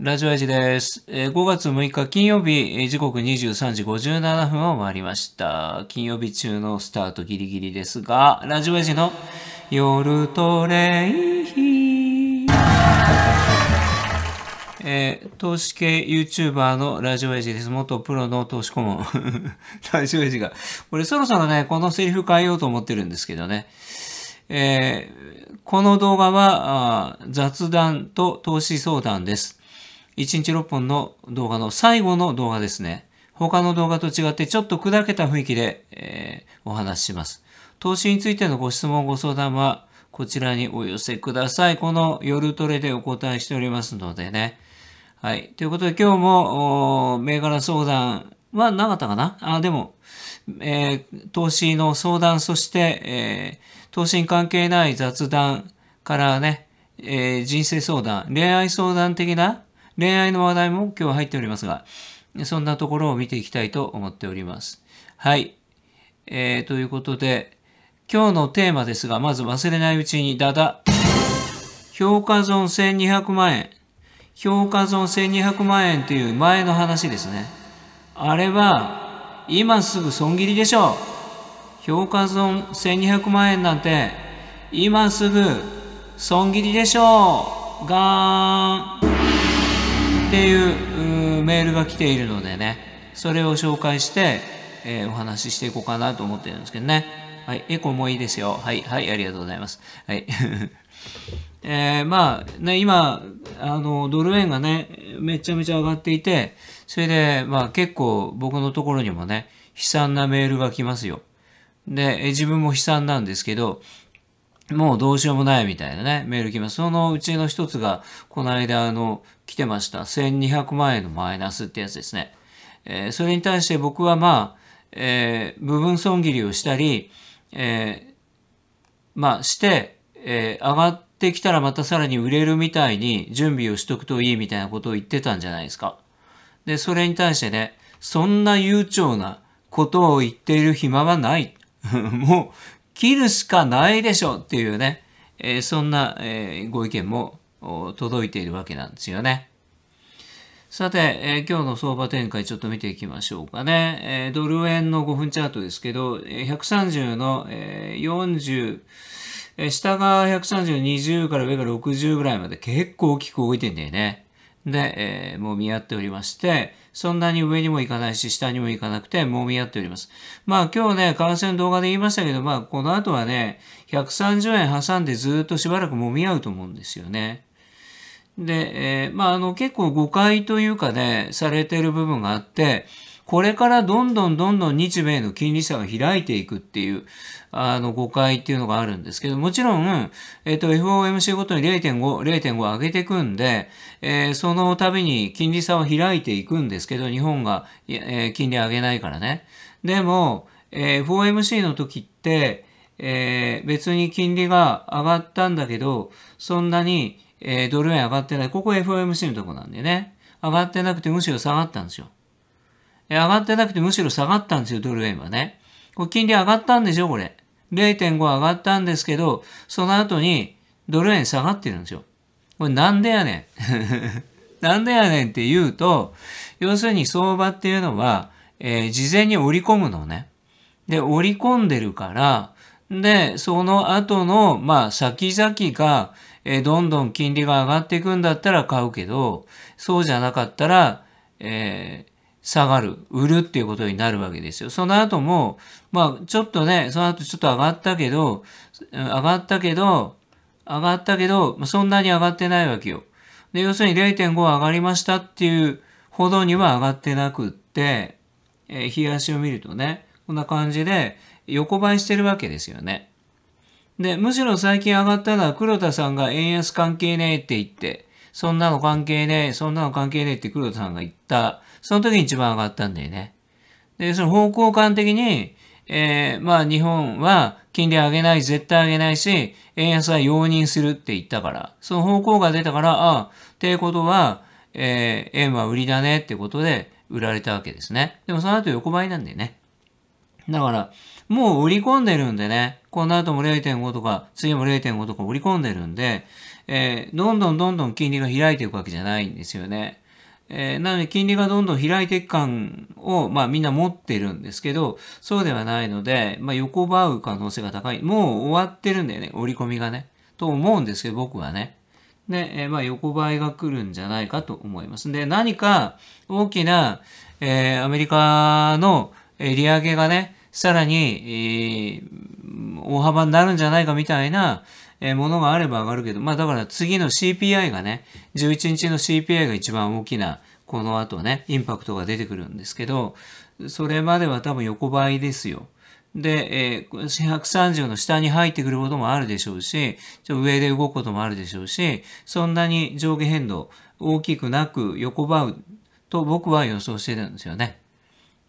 ラジオエジです。5月6日金曜日、時刻23時57分を回りました。金曜日中のスタートギリギリですが、ラジオエジの夜トレイヒえー、投資系 YouTuber のラジオエイジです。元プロの投資顧問。ラジオエイジが。これそろそろね、このセリフ変えようと思ってるんですけどね。えー、この動画は雑談と投資相談です。1日6本の動画の最後の動画ですね。他の動画と違ってちょっと砕けた雰囲気で、えー、お話しします。投資についてのご質問、ご相談はこちらにお寄せください。この夜トレでお答えしておりますのでね。はい。ということで今日も銘柄相談はなかったかなあ、でも、えー、投資の相談、そして、えー、投資に関係ない雑談からね、えー、人生相談、恋愛相談的な恋愛の話題も今日は入っておりますが、そんなところを見ていきたいと思っております。はい。えー、ということで、今日のテーマですが、まず忘れないうちに、だだ。評価損1200万円。評価損1200万円という前の話ですね。あれは、今すぐ損切りでしょう。評価損1200万円なんて、今すぐ損切りでしょう。がーん。っていうメールが来ているのでね、それを紹介して、えー、お話ししていこうかなと思ってるんですけどね。はい。エコもいいですよ。はい。はい。ありがとうございます。はい。えー、まあね、今、あの、ドル円がね、めちゃめちゃ上がっていて、それで、まあ結構僕のところにもね、悲惨なメールが来ますよ。で、自分も悲惨なんですけど、もうどうしようもないみたいなね、メール来ます。そのうちの一つが、この間、あの、来てました。1200万円のマイナスってやつですね。えー、それに対して僕はまあ、えー、部分損切りをしたり、えー、まあ、して、え上がってきたらまたさらに売れるみたいに準備をしとくといいみたいなことを言ってたんじゃないですか。で、それに対してね、そんな悠長なことを言っている暇はない。もう、切るしかないでしょっていうね、えー、そんな、えー、ご意見も届いているわけなんですよね。さて、えー、今日の相場展開ちょっと見ていきましょうかね。えー、ドル円の5分チャートですけど、130の、えー、40、え下が130、20から上が60ぐらいまで結構大きく動いてんだよね。で、えー、もう見合っておりまして、そんなに上にも行かないし、下にも行かなくて、揉み合っております。まあ今日ね、感染動画で言いましたけど、まあこの後はね、130円挟んでずっとしばらく揉み合うと思うんですよね。で、えー、まああの結構誤解というかね、されてる部分があって、これからどんどんどんどん日米の金利差が開いていくっていう、あの、誤解っていうのがあるんですけど、もちろん、えっ、と、FOMC ごとに0.5、0.5上げていくんで、えー、その度に金利差は開いていくんですけど、日本が、えー、金利上げないからね。でも、え FOMC の時って、え別に金利が上がったんだけど、そんなに、えドル円上がってない。ここ FOMC のとこなんでね。上がってなくてむしろ下がったんですよ。上がってなくてむしろ下がったんですよ、ドル円はね。これ金利上がったんでしょ、これ。0.5上がったんですけど、その後にドル円下がってるんですよ。これなんでやねん。なんでやねんって言うと、要するに相場っていうのは、えー、事前に織り込むのね。で、織り込んでるから、で、その後の、まあ、先々が、えー、どんどん金利が上がっていくんだったら買うけど、そうじゃなかったら、えー、下がる、売るっていうことになるわけですよ。その後も、まあちょっとね、その後ちょっと上がったけど、上がったけど、上がったけど、そんなに上がってないわけよ。で、要するに0.5上がりましたっていうほどには上がってなくって、えー、冷やしを見るとね、こんな感じで横ばいしてるわけですよね。で、むしろ最近上がったのは黒田さんが円安関係ねえって言って、そんなの関係ねえ、そんなの関係ねえって黒田さんが言ったその時に一番上がったんだよね。で、その方向感的に、えー、まあ日本は金利上げない、絶対上げないし、円安は容認するって言ったから、その方向が出たから、ああ、っていうことは、えー、円は売りだねってことで売られたわけですね。でもその後横ばいなんだよね。だから、もう売り込んでるんでね、この後も0.5とか、次も0.5とか売り込んでるんで、えー、どんどんどんどん金利が開いていくわけじゃないんですよね。えー、なので金利がどんどん開いていく感を、まあみんな持ってるんですけど、そうではないので、まあ横ばう可能性が高い。もう終わってるんだよね、折り込みがね。と思うんですけど、僕はね。で、えー、まあ横ばいが来るんじゃないかと思います。で、何か大きな、えー、アメリカの利上げがね、さらに、えー、大幅になるんじゃないかみたいな、えものがあれば上がるけど、まあだから次の CPI がね、11日の CPI が一番大きな、この後ね、インパクトが出てくるんですけど、それまでは多分横ばいですよ。で、えー、130の下に入ってくることもあるでしょうし、ちょ上で動くこともあるでしょうし、そんなに上下変動大きくなく横ばうと僕は予想してるんですよね。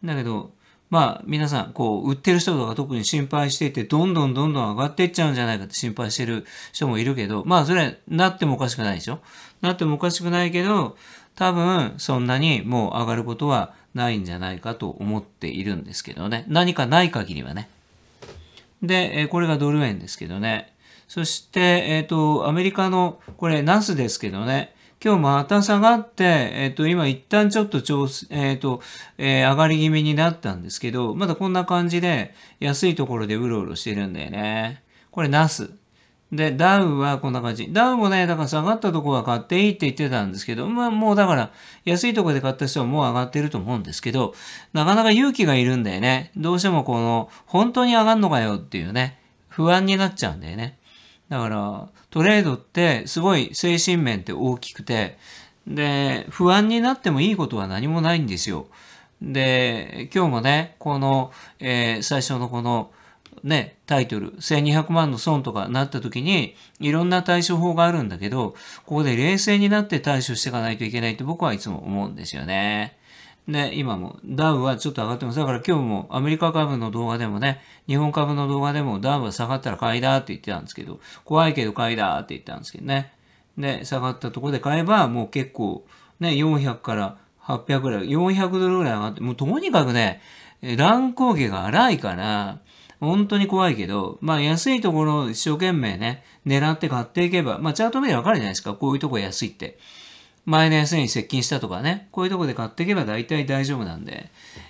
だけど、まあ皆さん、こう、売ってる人とか特に心配していて、どんどんどんどん上がっていっちゃうんじゃないかって心配してる人もいるけど、まあそれなってもおかしくないでしょなってもおかしくないけど、多分そんなにもう上がることはないんじゃないかと思っているんですけどね。何かない限りはね。で、これがドル円ですけどね。そして、えっ、ー、と、アメリカの、これ、ナスですけどね。今日また下がって、えっ、と、今一旦ちょっと調子、えっ、と、え上がり気味になったんですけど、まだこんな感じで安いところでうろうろしてるんだよね。これナス。で、ダウはこんな感じ。ダウもね、だから下がったとこは買っていいって言ってたんですけど、まあもうだから、安いとこで買った人はもう上がってると思うんですけど、なかなか勇気がいるんだよね。どうしてもこの、本当に上がんのかよっていうね、不安になっちゃうんだよね。だからトレードってすごい精神面って大きくてで不安になってもいいことは何もないんですよ。で今日もねこの、えー、最初のこのね、タイトル、1200万の損とかなった時に、いろんな対処法があるんだけど、ここで冷静になって対処していかないといけないって僕はいつも思うんですよね。ね、今も、ダウはちょっと上がってます。だから今日もアメリカ株の動画でもね、日本株の動画でもダウは下がったら買いだって言ってたんですけど、怖いけど買いだって言ったんですけどね。で、下がったところで買えば、もう結構、ね、400から800ぐらい、400ドルぐらい上がって、もうとにかくね、乱高下が荒いから、本当に怖いけど、まあ安いところを一生懸命ね、狙って買っていけば、まあチャート見でわかるじゃないですか、こういうとこ安いって。マイナスに接近したとかね、こういうとこで買っていけば大体大丈夫なんで、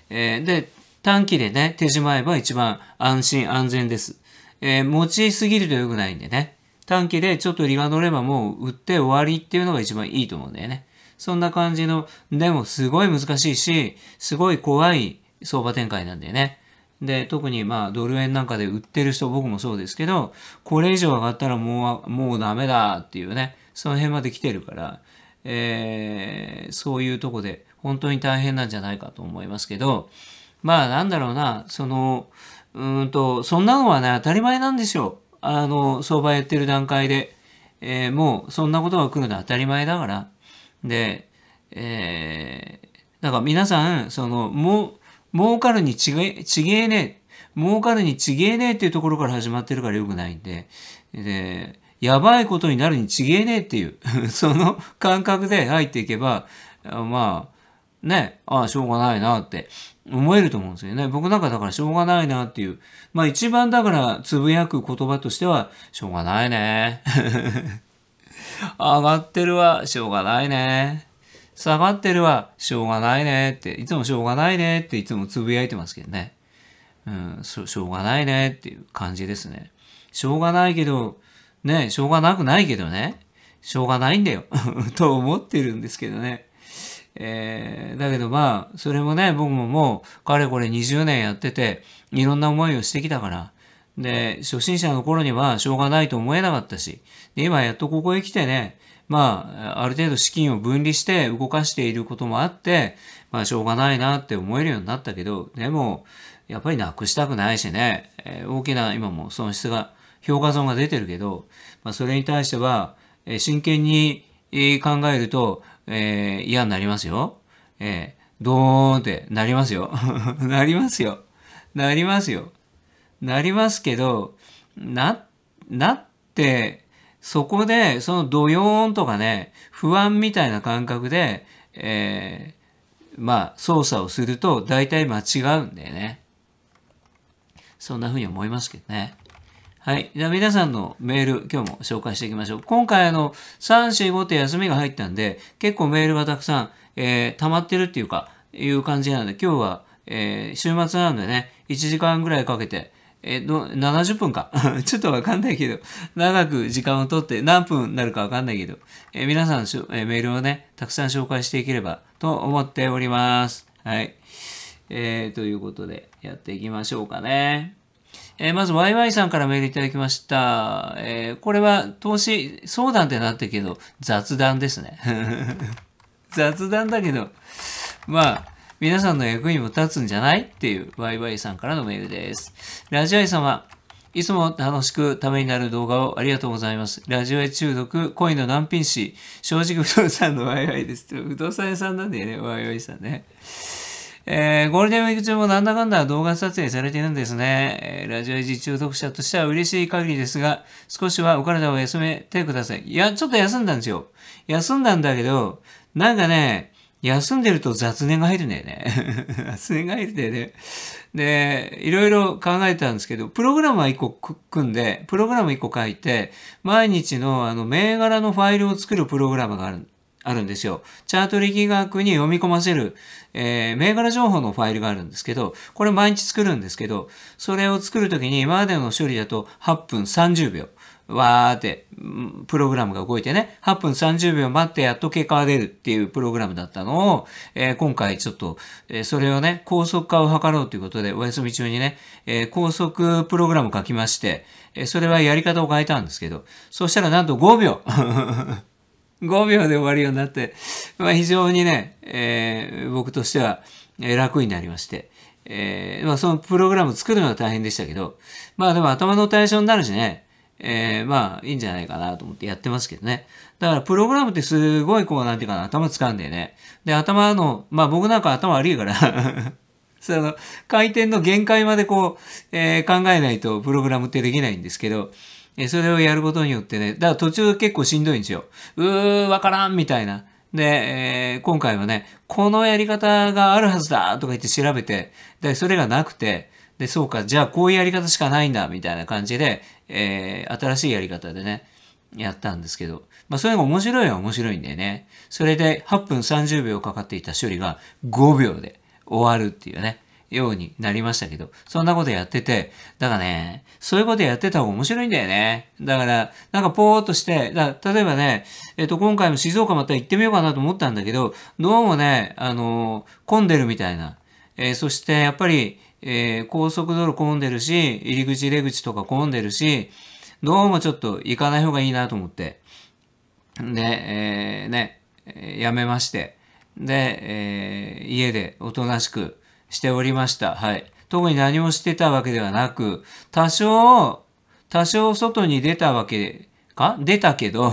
えー、で、短期でね、手締まえば一番安心安全です。えー、持ちすぎると良くないんでね、短期でちょっと利が乗ればもう売って終わりっていうのが一番いいと思うんだよね。そんな感じの、でもすごい難しいし、すごい怖い相場展開なんだよね。で、特にまあドル円なんかで売ってる人、僕もそうですけど、これ以上上がったらもう、もうダメだっていうね、その辺まで来てるから、えー、そういうとこで本当に大変なんじゃないかと思いますけど、まあなんだろうな、その、うんと、そんなのはね、当たり前なんですよ。あの、相場やってる段階で。えー、もうそんなことが来るのは当たり前だから。で、えー、だから皆さん、その、もう、儲かるにちげ、ちげえねえ。儲かるにちげえねえっていうところから始まってるからよくないんで。で、やばいことになるに違えねえっていう その感覚で入っていけば、まあ、ね、ああ、しょうがないなって思えると思うんですよね。僕なんかだからしょうがないなっていう。まあ一番だからつぶやく言葉としては、しょうがないね。上がってるはしょうがないね。下がってるはしょうがないねって、いつもしょうがないねっていつもつぶやいてますけどね。うん、しょうがないねっていう感じですね。しょうがないけど、ね、しょうがなくないけどね、しょうがないんだよ と思ってるんですけどね。えー、だけどまあ、それもね、僕ももう、かれこれ20年やってて、いろんな思いをしてきたから、で、初心者の頃にはしょうがないと思えなかったし、で、今やっとここへ来てね、まあ、ある程度資金を分離して動かしていることもあって、まあ、しょうがないなって思えるようになったけど、でも、やっぱりなくしたくないしね、えー、大きな今も損失が評価損が出てるけど、まあ、それに対しては、え真剣に考えると、えー、嫌になりますよ。えー、ドーンってなりますよ。なりますよ。なりますよ。なりますけど、な、なって、そこで、そのドヨーンとかね、不安みたいな感覚で、えー、まあ、操作をすると、大体間違うんだよね。そんな風に思いますけどね。はい。じゃあ皆さんのメール、今日も紹介していきましょう。今回あの、3、4、5って休みが入ったんで、結構メールがたくさん、えー、溜まってるっていうか、いう感じなので、今日は、えー、週末なんでね、1時間ぐらいかけて、えー、ど、70分か。ちょっとわかんないけど、長く時間をとって何分になるかわかんないけど、えー、皆さんの、えー、メールをね、たくさん紹介していければと思っております。はい。えー、ということで、やっていきましょうかね。えー、まず YY さんからメールいただきました。えー、これは投資相談ってなったけど、雑談ですね。雑談だけど、まあ、皆さんの役にも立つんじゃないっていう YY さんからのメールです。ラジオイ様、いつも楽しくためになる動画をありがとうございます。ラジオ愛中毒、恋の難品師、正直不動産の YY です。不動産屋さんなんだよね、YY さんね。えー、ゴールデンウィーク中もなんだかんだ動画撮影されているんですね。えー、ラジオジ中毒者としては嬉しい限りですが、少しはお体を休めてください。いや、ちょっと休んだんですよ。休んだんだけど、なんかね、休んでると雑念が入るんだよね。雑念が入るんだよね。で、いろいろ考えたんですけど、プログラムは1個組んで、プログラム1個書いて、毎日のあの銘柄のファイルを作るプログラムがあるあるんですよ。チャート力学に読み込ませる、えー、銘柄情報のファイルがあるんですけど、これ毎日作るんですけど、それを作るときに今までの処理だと8分30秒。わーって、プログラムが動いてね、8分30秒待ってやっと結果が出るっていうプログラムだったのを、えー、今回ちょっと、えー、それをね、高速化を図ろうということで、お休み中にね、えー、高速プログラム書きまして、えそれはやり方を変えたんですけど、そしたらなんと5秒 5秒で終わるようになって、まあ、非常にね、えー、僕としては楽になりまして、えー、まあ、そのプログラム作るのは大変でしたけど、まあでも頭の対象になるしね、えー、まあいいんじゃないかなと思ってやってますけどね。だからプログラムってすごいこうなんていうかな、頭うんでね。で、頭の、まあ僕なんか頭悪いから その回転の限界までこう、えー、考えないとプログラムってできないんですけど、えそれをやることによってね、だから途中結構しんどいんですよ。うー、わからんみたいな。で、えー、今回はね、このやり方があるはずだとか言って調べて、で、それがなくて、で、そうか、じゃあこういうやり方しかないんだみたいな感じで、えー、新しいやり方でね、やったんですけど、まあ、それが面白いは面白いんだよね。それで8分30秒かかっていた処理が5秒で終わるっていうね。ようになりましたけど、そんなことやってて、だからね、そういうことやってた方が面白いんだよね。だから、なんかぽーっとして、だ例えばね、えっ、と、今回も静岡また行ってみようかなと思ったんだけど、どうもね、あの混んでるみたいな。えー、そして、やっぱり、えー、高速道路混んでるし、入り口出口とか混んでるし、どうもちょっと行かない方がいいなと思って。で、えー、ね、やめまして。で、えー、家でおとなしく、しておりました。はい。特に何もしてたわけではなく、多少、多少外に出たわけか出たけど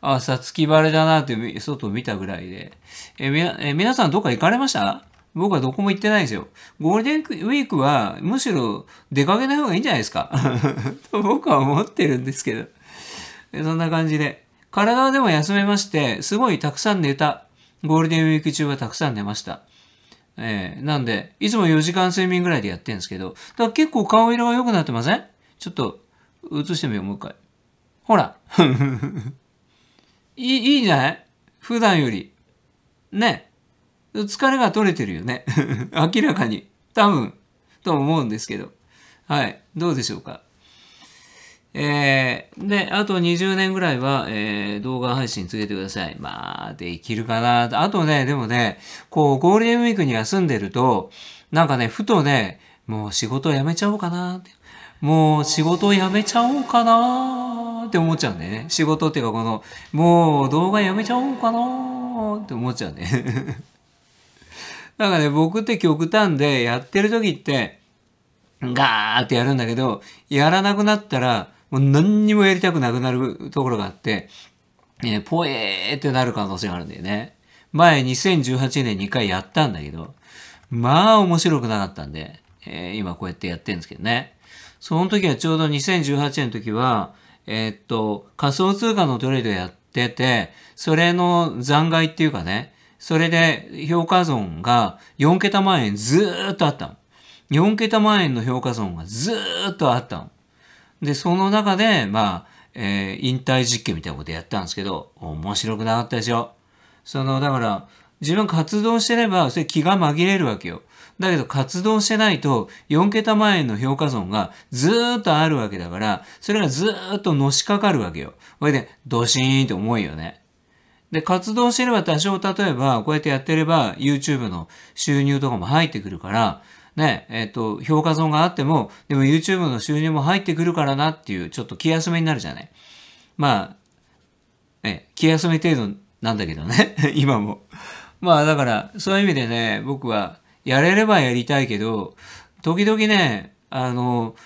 あ、さつき晴れだなって外見たぐらいで。え、みな、え、皆さんどっか行かれました僕はどこも行ってないんですよ。ゴールデンウィークはむしろ出かけない方がいいんじゃないですか と僕は思ってるんですけどそんな感じで。体はでも休めまして、すごいたくさん寝た。ゴールデンウィーク中はたくさん寝ました。えー、なんで、いつも4時間睡眠ぐらいでやってるんですけど、だから結構顔色が良くなってませんちょっと、映してみよう、もう一回。ほら。いい、いいんじゃない普段より。ね。疲れが取れてるよね。明らかに。多分、と思うんですけど。はい。どうでしょうか。えー、で、あと20年ぐらいは、えー、動画配信続けてください。まあ、できるかな。あとね、でもね、こう、ゴールデンウィークに休んでると、なんかね、ふとね、もう仕事を辞めちゃおうかなもう仕事を辞めちゃおうかなって思っちゃうんだよね。仕事っていうかこの、もう動画やめちゃおうかなって思っちゃうね。なんかね、僕って極端でやってる時って、ガーってやるんだけど、やらなくなったら、もう何にもやりたくなくなるところがあって、えー、ーってなる可能性があるんだよね。前2018年2回やったんだけど、まあ面白くなかったんで、えー、今こうやってやってるんですけどね。その時はちょうど2018年の時は、えー、っと、仮想通貨のトレードやってて、それの残骸っていうかね、それで評価損が4桁万円ずーっとあったの。4桁万円の評価損がずーっとあったの。で、その中で、まあ、えー、引退実験みたいなことやったんですけど、面白くなかったですよ。その、だから、自分活動してれば、それ気が紛れるわけよ。だけど活動してないと4桁前の評価損がずーっとあるわけだから、それがずーっとのしかかるわけよ。これでドシーンって重いよね。で、活動してれば多少例えばこうやってやってれば YouTube の収入とかも入ってくるから、ね、えっ、ー、と、評価損があっても、でも YouTube の収入も入ってくるからなっていう、ちょっと気休めになるじゃない。まあ、え、気休め程度なんだけどね、今も。まあだから、そういう意味でね、僕は、やれればやりたいけど、時々ね、あの、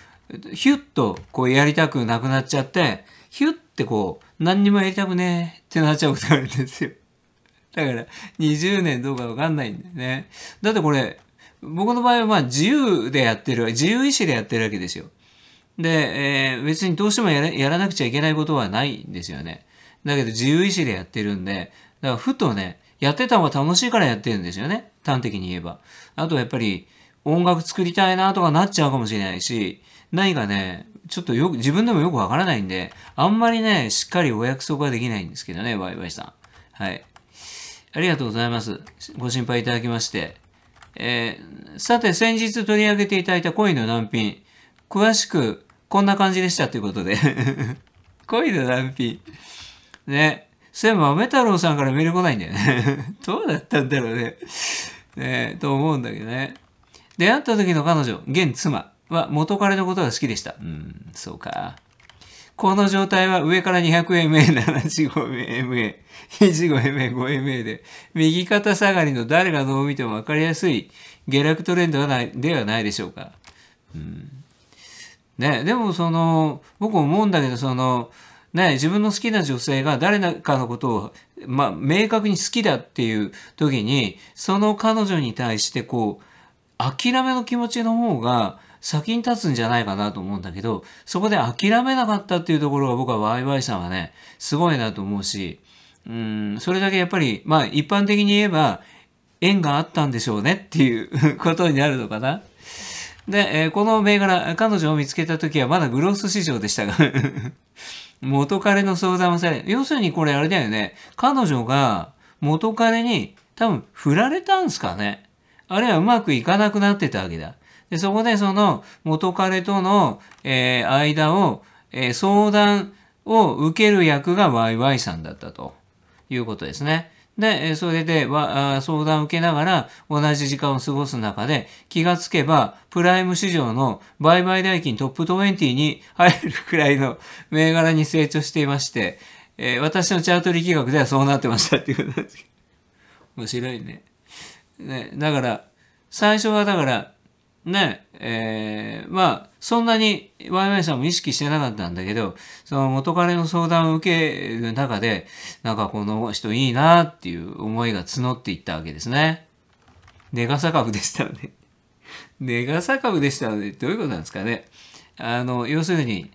ヒュッとこうやりたくなくなっちゃって、ヒュッてこう、何にもやりたくねえってなっちゃうことがあるんですよ。だから、20年どうかわかんないんだよね。だってこれ、僕の場合はまあ自由でやってる、自由意志でやってるわけですよ。で、えー、別にどうしてもややらなくちゃいけないことはないんですよね。だけど自由意志でやってるんで、だからふとね、やってた方が楽しいからやってるんですよね。端的に言えば。あとやっぱり音楽作りたいなとかなっちゃうかもしれないし、何かね、ちょっとよく、自分でもよくわからないんで、あんまりね、しっかりお約束はできないんですけどね、ワイワイさん。はい。ありがとうございます。ご心配いただきまして。えー、さて先日取り上げていただいた恋の難品。詳しくこんな感じでしたということで。恋の難品。ね。そういえば、豆太郎さんからメール来ないんだよね。どうだったんだろうね。ねと思うんだけどね。出会った時の彼女、現妻は元彼のことが好きでした。うん、そうか。この状態は上から 200MA75MA 肘5 m a 5 m a で、右肩下がりの誰がどう見ても分かりやすい下落トレンドはないではないでしょうか。うん。ね、でもその、僕思うんだけど、その、ね、自分の好きな女性が誰かのことを、まあ、明確に好きだっていう時に、その彼女に対してこう、諦めの気持ちの方が先に立つんじゃないかなと思うんだけど、そこで諦めなかったっていうところが僕はワイワイさんはね、すごいなと思うし、うん、それだけやっぱり、まあ一般的に言えば、縁があったんでしょうねっていうことになるのかな。で、えー、この銘柄、彼女を見つけた時はまだグロース市場でしたが 元彼の相談をされ、要するにこれあれだよね。彼女が元彼に多分振られたんすかね。あるいはうまくいかなくなってたわけだ。で、そこでその元彼との、えー、間を、えー、相談を受ける役が YY さんだったと。いうことですね。で、それで相談を受けながら同じ時間を過ごす中で気がつけばプライム市場の売買代金トップ20に入るくらいの 銘柄に成長していまして、えー、私のチャート力学ではそうなってましたっていうことです面白いね。ね、だから、最初はだから、ね、えー、まあ、そんなにワイワイさんも意識してなかったんだけど、その元彼の相談を受ける中で、なんかこの人いいなっていう思いが募っていったわけですね。ネガサ株でしたよね。ネガサ株でしたよね。どういうことなんですかね。あの、要するに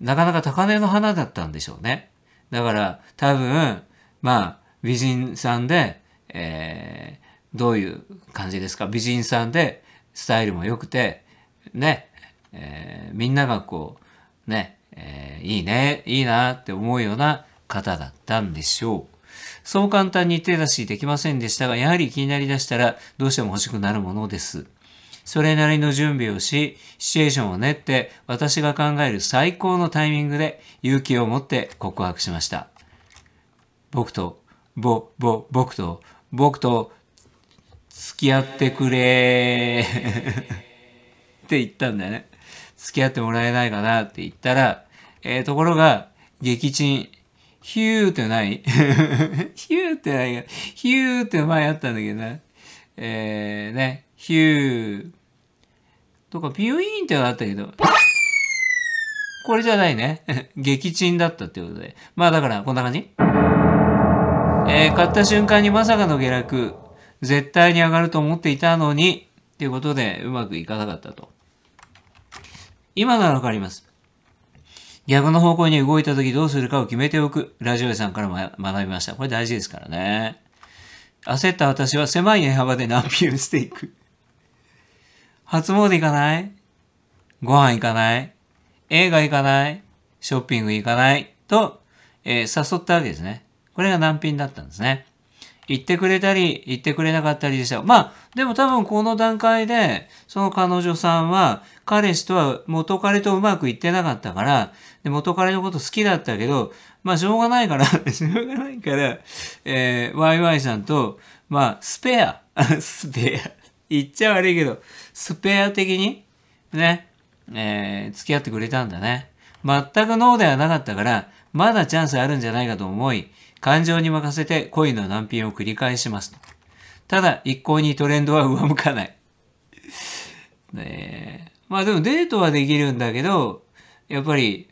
なかなか高値の花だったんでしょうね。だから多分、まあ、美人さんで、えー、どういう感じですか美人さんで、スタイルも良くて、ね、えー、みんながこう、ね、えー、いいね、いいなって思うような方だったんでしょう。そう簡単に手出しできませんでしたが、やはり気になりだしたらどうしても欲しくなるものです。それなりの準備をし、シチュエーションを練って、私が考える最高のタイミングで勇気を持って告白しました。僕と、ぼ、ぼ、僕と、僕と、付き合ってくれ って言ったんだよね。付き合ってもらえないかなって言ったら、えー、ところが、撃沈。ヒューってない ヒューって何がヒューって前あったんだけどな。えー、ね、ヒュー。とか、ビューイーンってあったけど、これじゃないね。撃沈だったってことで。まあだから、こんな感じ。えー、買った瞬間にまさかの下落。絶対に上がると思っていたのに、っていうことで、うまくいかなかったと。今ならわかります。逆の方向に動いた時どうするかを決めておく。ラジオ屋さんからも学びました。これ大事ですからね。焦った私は狭い幅で難品をしていく。初詣行かないご飯行かない映画行かないショッピング行かないと、えー、誘ったわけですね。これが難品だったんですね。言ってくれたり、言ってくれなかったりでした。まあ、でも多分この段階で、その彼女さんは、彼氏とは元彼とうまくいってなかったから、で元彼のこと好きだったけど、まあ、しょうがないから しょうがないから、えー、ワイワイさんと、まあ、スペア、スペア、言っちゃ悪いけど、スペア的に、ね、えー、付き合ってくれたんだね。全くノーではなかったから、まだチャンスあるんじゃないかと思い、感情に任せて恋の難品を繰り返しますただ、一向にトレンドは上向かない。ねまあでもデートはできるんだけど、やっぱり、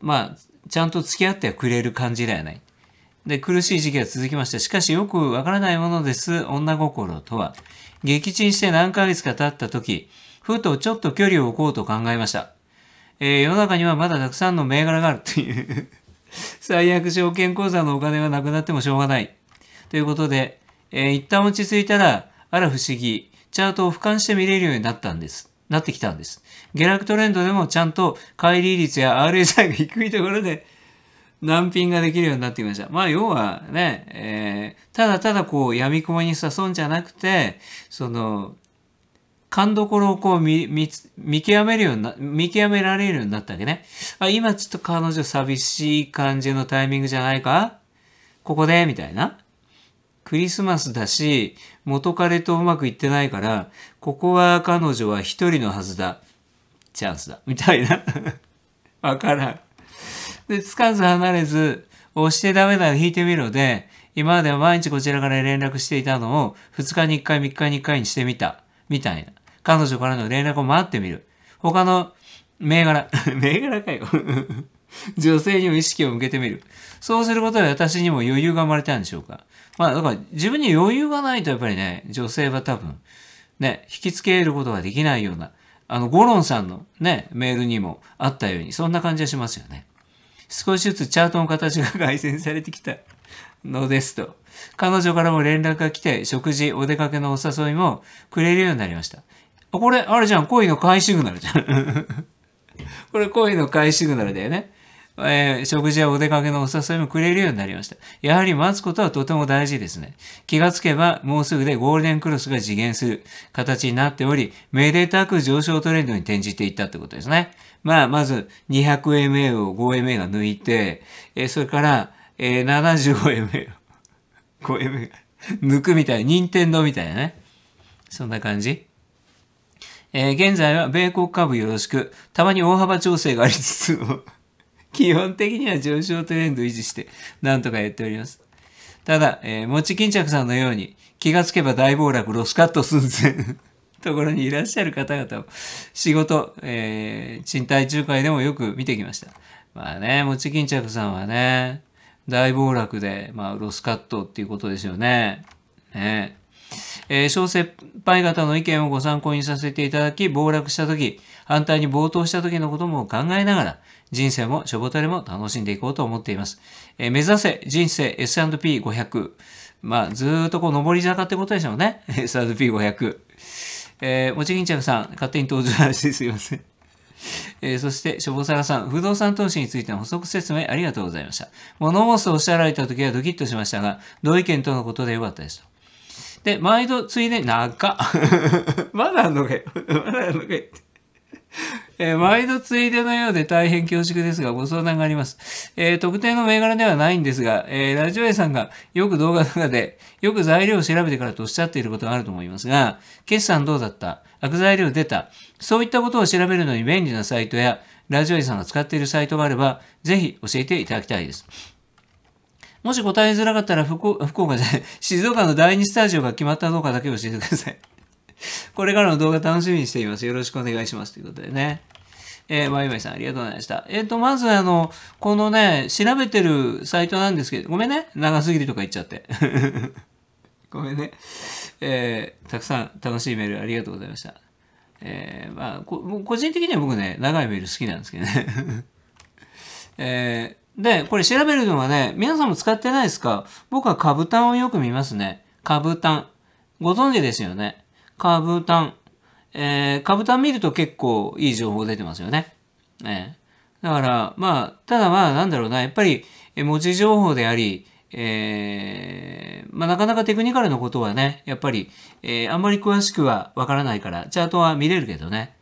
まあ、ちゃんと付き合ってはくれる感じではない。で、苦しい時期が続きました。しかしよくわからないものです。女心とは。撃沈して何ヶ月か経った時、ふとちょっと距離を置こうと考えました。えー、世の中にはまだたくさんの銘柄があるという 最悪証券口座のお金がなくなってもしょうがない。ということで、えー、一旦落ち着いたら、あら不思議、チャートを俯瞰して見れるようになったんです。なってきたんです。下落トレンドでもちゃんと乖離率や RSI が低いところで難品ができるようになってきました。まあ要はね、えー、ただただこう闇雲に誘うんじゃなくて、その勘どころをこう見、見、見極めるようにな、見極められるようになったわけね。あ、今ちょっと彼女寂しい感じのタイミングじゃないかここでみたいな。クリスマスだし、元彼とうまくいってないから、ここは彼女は一人のはずだ。チャンスだ。みたいな。わからん。で、つかず離れず、押してダメなら引いてみろで、今までは毎日こちらから連絡していたのを、二日に一回、三日に一回にしてみた。みたいな。彼女からの連絡を待ってみる。他の銘柄、銘柄かよ 女性にも意識を向けてみる。そうすることで私にも余裕が生まれたんでしょうか。まあ、だから自分に余裕がないとやっぱりね、女性は多分、ね、引きつけることができないような、あの、ゴロンさんのね、メールにもあったように、そんな感じはしますよね。少しずつチャートの形が改善されてきたのですと。彼女からも連絡が来て、食事、お出かけのお誘いもくれるようになりました。これ、あれじゃん、恋の買いシグナルじゃん。これ恋の買いシグナルだよね。えー、食事やお出かけのお誘いもくれるようになりました。やはり待つことはとても大事ですね。気がつけばもうすぐでゴールデンクロスが次元する形になっており、めでたく上昇トレンドに転じていったってことですね。まあ、まず 200MA を 5MA が抜いて、えー、それから、えー、75MA を 5MA 抜くみたいな、任天堂みたいなね。そんな感じえー、現在は米国株よろしく、たまに大幅調整がありつつも基本的には上昇トレンドを維持して、なんとかやっております。ただ、えー、もち巾着さんのように、気がつけば大暴落、ロスカット寸前ところにいらっしゃる方々を、仕事、えー、賃貸仲介でもよく見てきました。まあね、餅ち巾着さんはね、大暴落で、まあ、ロスカットっていうことですよね。ねえー、小先輩方の意見をご参考にさせていただき、暴落した時、反対に暴騰した時のことも考えながら、人生もしょぼたれも楽しんでいこうと思っています。えー、目指せ人生 S&P500。まあ、ずーっとこう、上り坂ってことでしょうね。S&P500。えー、もちぎんちゃくさん、勝手に登場してすいません。えー、そして、しょぼさらさん、不動産投資についての補足説明ありがとうございました。物申すおっしゃられた時はドキッとしましたが、同意見とのことでよかったですと。で、毎度ついで、長 まだあんのかよ。まだあんのかよ。えー、毎度ついでのようで大変恐縮ですが、ご相談があります。えー、特定の銘柄ではないんですが、えー、ラジオ屋さんがよく動画の中で、よく材料を調べてからとおっしゃっていることがあると思いますが、決算どうだった悪材料出たそういったことを調べるのに便利なサイトや、ラジオ屋さんが使っているサイトがあれば、ぜひ教えていただきたいです。もし答えづらかったら福福岡じゃない、静岡の第二スタジオが決まったのかだけ教えてください。これからの動画楽しみにしています。よろしくお願いします。ということでね。えー、まゆまゆさん、ありがとうございました。えっ、ー、と、まず、あの、このね、調べてるサイトなんですけど、ごめんね。長すぎるとか言っちゃって。ごめんね。えー、たくさん楽しいメールありがとうございました。えー、まあ、こ個人的には僕ね、長いメール好きなんですけどね。えで、これ調べるのはね、皆さんも使ってないですか僕はカブタンをよく見ますね。カブタン。ご存知ですよね。カブタン。えー、カブタン見ると結構いい情報出てますよね。えだから、まあ、ただまあ、なんだろうな、やっぱり、文字情報であり、えー、まあ、なかなかテクニカルのことはね、やっぱり、えー、あんまり詳しくはわからないから、チャートは見れるけどね。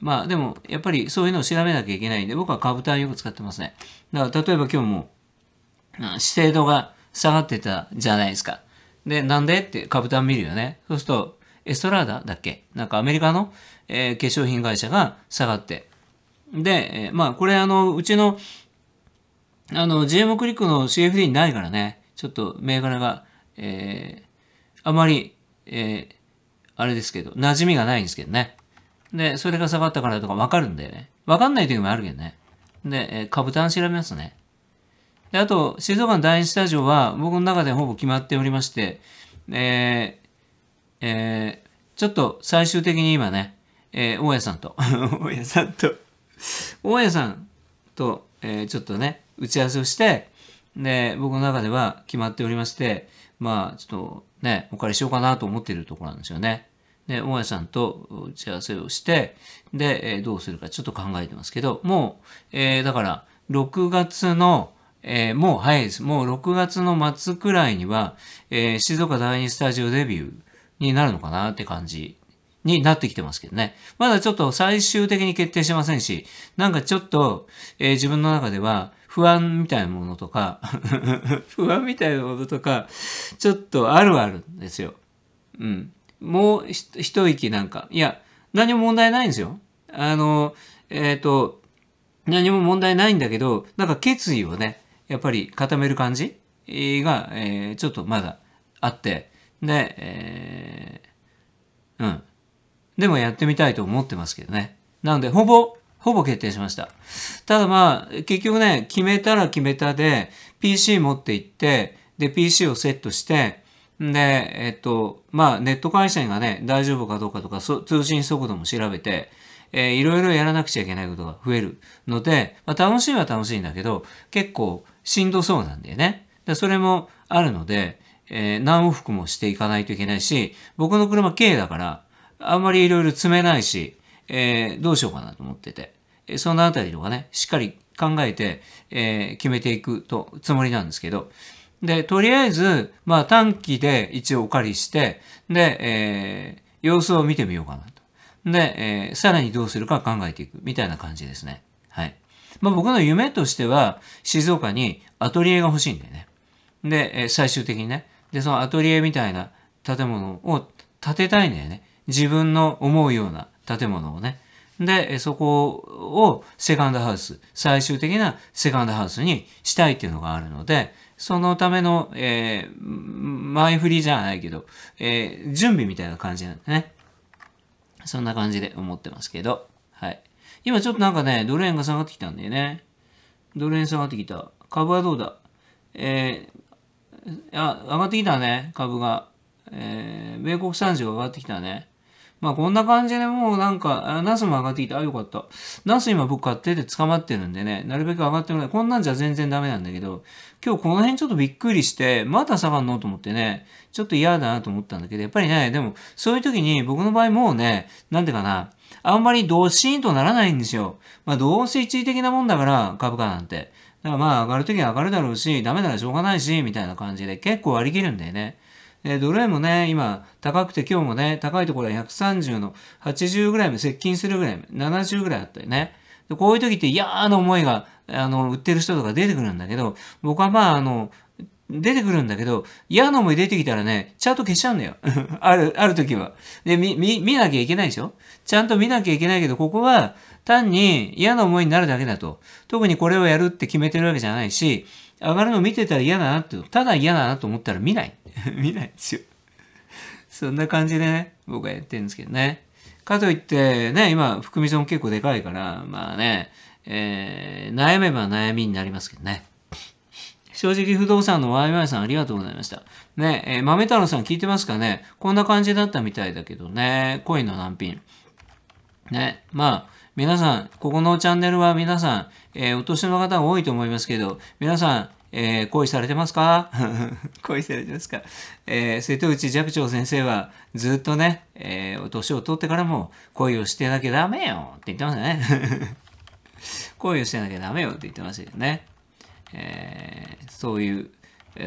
まあでもやっぱりそういうのを調べなきゃいけないんで、僕は株単よく使ってますね。だから例えば今日も、うん、資生堂が下がってたじゃないですか。で、なんでって株単見るよね。そうすると、エストラーダだっけなんかアメリカの、えー、化粧品会社が下がって。で、えー、まあこれあの、うちの、あの、GM クリックの CFD にないからね、ちょっと銘柄が、えー、あまり、えー、あれですけど、馴染みがないんですけどね。で、それが下がったからとかわかるんだよね。わかんない時もあるけどね。で、え株ン調べますね。で、あと、静岡の第一スタジオは僕の中でほぼ決まっておりまして、えー、えー、ちょっと最終的に今ね、えー、大家さんと、大家さんと、大家さんと、えー、ちょっとね、打ち合わせをして、で、僕の中では決まっておりまして、まあ、ちょっとね、お借りしようかなと思っているところなんですよね。で、大家さんと打ち合わせをして、で、えどうするかちょっと考えてますけど、もう、えー、だから、6月の、えー、もう早いです。もう6月の末くらいには、えー、静岡第二スタジオデビューになるのかなって感じになってきてますけどね。まだちょっと最終的に決定しませんし、なんかちょっと、えー、自分の中では不安みたいなものとか 不安みたいなものとか、ちょっとあるあるんですよ。うん。もう一息なんか、いや、何も問題ないんですよ。あの、えっ、ー、と、何も問題ないんだけど、なんか決意をね、やっぱり固める感じが、えー、ちょっとまだあって、で、えー、うん。でもやってみたいと思ってますけどね。なので、ほぼ、ほぼ決定しました。ただまあ、結局ね、決めたら決めたで、PC 持って行って、で、PC をセットして、で、えっと、まあ、ネット回線がね、大丈夫かどうかとか、通信速度も調べて、えー、いろいろやらなくちゃいけないことが増えるので、まあ、楽しいは楽しいんだけど、結構しんどそうなんだよね。でそれもあるので、えー、何往復もしていかないといけないし、僕の車 K だから、あんまりいろいろ積めないし、えー、どうしようかなと思ってて、えー、そのあたりとかね、しっかり考えて、えー、決めていくとつもりなんですけど、で、とりあえず、まあ短期で一応お借りして、で、えー、様子を見てみようかなと。で、えー、さらにどうするか考えていくみたいな感じですね。はい。まあ僕の夢としては、静岡にアトリエが欲しいんだよね。で、えー、最終的にね。で、そのアトリエみたいな建物を建てたいんだよね。自分の思うような建物をね。で、そこをセカンドハウス、最終的なセカンドハウスにしたいっていうのがあるので、そのための、えー、前振りじゃないけど、えー、準備みたいな感じなんでね。そんな感じで思ってますけど、はい。今ちょっとなんかね、ドル円が下がってきたんだよね。ドル円下がってきた。株はどうだえー、あ、上がってきたね、株が。えー、米国産地が上がってきたね。まあこんな感じでもうなんか、ナスも上がってきて、あ、よかった。ナス今僕買ってて捕まってるんでね、なるべく上がってもない。こんなんじゃ全然ダメなんだけど、今日この辺ちょっとびっくりして、また下がんのと思ってね、ちょっと嫌だなと思ったんだけど、やっぱりね、でもそういう時に僕の場合もうね、なんてかな、あんまりドシーンとならないんですよ。まあどうせ一時的なもんだから、株価なんて。だからまあ上がる時は上がるだろうし、ダメならしょうがないし、みたいな感じで結構割り切るんだよね。えー、ドル円もね、今高くて今日もね、高いところは130の80ぐらいも接近するぐらい、70ぐらいあったよね。でこういう時って嫌な思いが、あの、売ってる人とか出てくるんだけど、僕はまあ、あの、出てくるんだけど、嫌な思い出てきたらね、ちゃんと消しちゃうんだよ。ある、ある時は。で、み、み、見なきゃいけないでしょちゃんと見なきゃいけないけど、ここは単に嫌な思いになるだけだと。特にこれをやるって決めてるわけじゃないし、上がるの見てたら嫌だなって、ただ嫌だなと思ったら見ない。見ないですよ。そんな感じでね、僕はやってるんですけどね。かといってね、今、含み損結構でかいから、まあね、えー、悩めば悩みになりますけどね。正直不動産のワイワイさんありがとうございました。ね、えー、豆太郎さん聞いてますかねこんな感じだったみたいだけどね、恋の難品。ね、まあ、皆さん、ここのチャンネルは皆さん、えー、お年の方が多いと思いますけど、皆さん、えー、恋されてますか 恋されてますか、えー、瀬戸内寂聴先生はずっとね、えー、年を取ってからも恋をしてなきゃダメよって言ってますね。恋をしてなきゃダメよ って言ってますよね。えー、そういう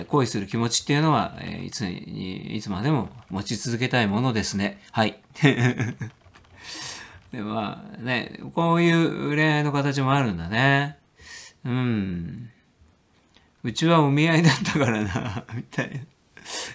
恋する気持ちっていうのは、えいつにいつまでも持ち続けたいものですね。はい。でまあね、こういう恋愛の形もあるんだね。うん。うちはお見合いだったからな みたいな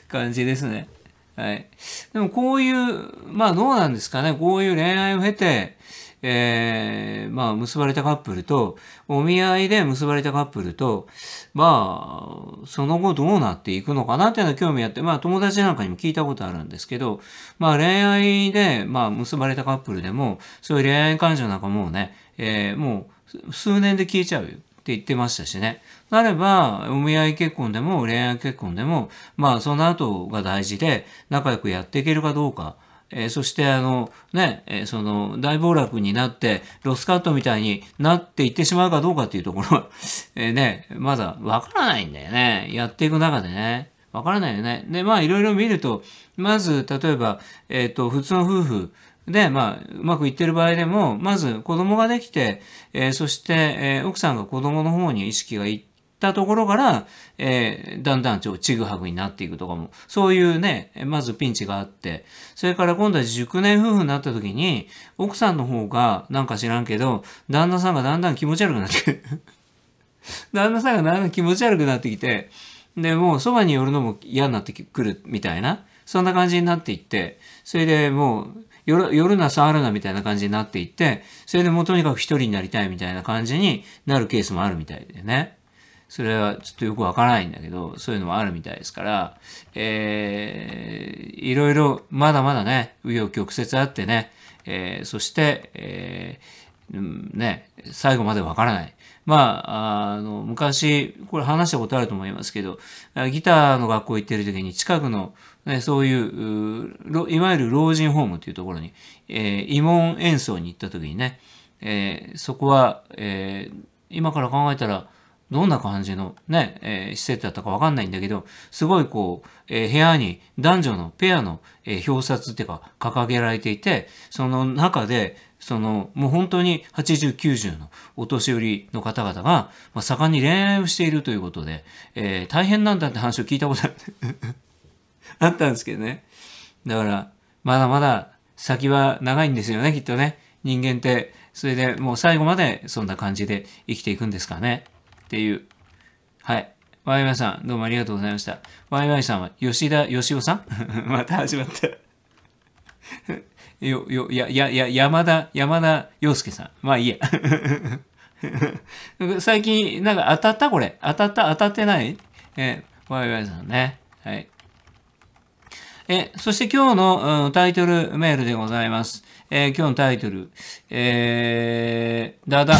感じですね。はい。でもこういう、まあどうなんですかね、こういう恋愛を経て、えー、まあ結ばれたカップルと、お見合いで結ばれたカップルと、まあ、その後どうなっていくのかなっていうのは興味あって、まあ友達なんかにも聞いたことあるんですけど、まあ恋愛で、まあ結ばれたカップルでも、そういう恋愛感情なんかもうね、えー、もう数年で消えちゃうよって言ってましたしね。なれば、お見合い結婚でも恋愛結婚でも、まあその後が大事で、仲良くやっていけるかどうか。えー、そしてあのね、えー、その大暴落になってロスカットみたいになっていってしまうかどうかっていうところは えね、まだわからないんだよね。やっていく中でね。わからないよね。で、まあいろいろ見ると、まず例えば、えっ、ー、と、普通の夫婦、で、まあ、うまくいってる場合でも、まず子供ができて、えー、そして、えー、奥さんが子供の方に意識がいって、ったところから、えー、だんだんちょちぐはぐになっていくとかも、そういうね、まずピンチがあって、それから今度は熟年夫婦になった時に、奥さんの方がなんか知らんけど、旦那さんがだんだん気持ち悪くなってくる。旦那さんがだんだん気持ち悪くなってきて、で、もうそばに寄るのも嫌になってくるみたいな、そんな感じになっていって、それでもう、夜、夜な触るなみたいな感じになっていって、それでもうとにかく一人になりたいみたいな感じになるケースもあるみたいでね。それはちょっとよくわからないんだけど、そういうのもあるみたいですから、えー、いろいろまだまだね、紆余曲折あってね、えー、そして、えー、うん、ね、最後までわからない。まあ、あの、昔、これ話したことあると思いますけど、ギターの学校行ってる時に近くの、ね、そういう、いわゆる老人ホームというところに、えー、慰問演奏に行った時にね、えー、そこは、えー、今から考えたら、どんな感じのね、えー、施設だったかわかんないんだけど、すごいこう、えー、部屋に男女のペアの、えー、表札っていうか掲げられていて、その中で、その、もう本当に80、90のお年寄りの方々が、まあ、盛んに恋愛をしているということで、えー、大変なんだって話を聞いたことある あったんですけどね。だから、まだまだ先は長いんですよね、きっとね。人間って。それでもう最後までそんな感じで生きていくんですかね。っていう。はい。ワイワイさん、どうもありがとうございました。ワイワイさんは、吉田よしおさん また始まった よ、よ、や、や、や、山田、山田洋介さん。まあいいや 最近、なんか当たったこれ。当たった当たってないえー、ワイワイさんね。はい。え、そして今日の、うん、タイトルメールでございます。えー、今日のタイトル、えー、だだ、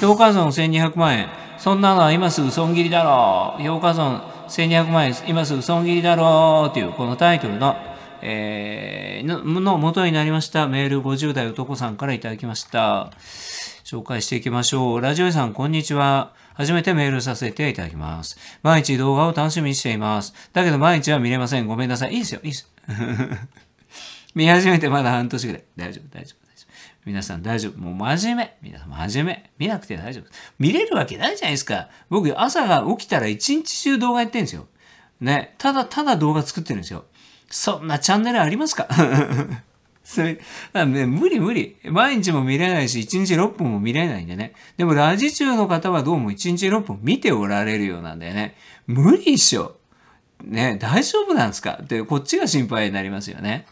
評価損1200万円。そんなのは今すぐ損切りだろう。評価損1200万円、今すぐ損切りだろう。という、このタイトルの、えー、の元になりましたメール50代男さんからいただきました。紹介していきましょう。ラジオ屋さん、こんにちは。初めてメールさせていただきます。毎日動画を楽しみにしています。だけど毎日は見れません。ごめんなさい。いいですよ、いいですよ。見始めてまだ半年ぐらい。大丈夫、大丈夫。皆さん大丈夫。もう真面目。皆さん真面目。見なくて大丈夫。見れるわけないじゃないですか。僕、朝が起きたら一日中動画やってるんですよ。ね。ただただ動画作ってるんですよ。そんなチャンネルありますか それ、ね、無理無理。毎日も見れないし、1日6分も見れないんでね。でも、ラジ中の方はどうも1日6分見ておられるようなんでね。無理っしょ。ね、大丈夫なんですかって、こっちが心配になりますよね。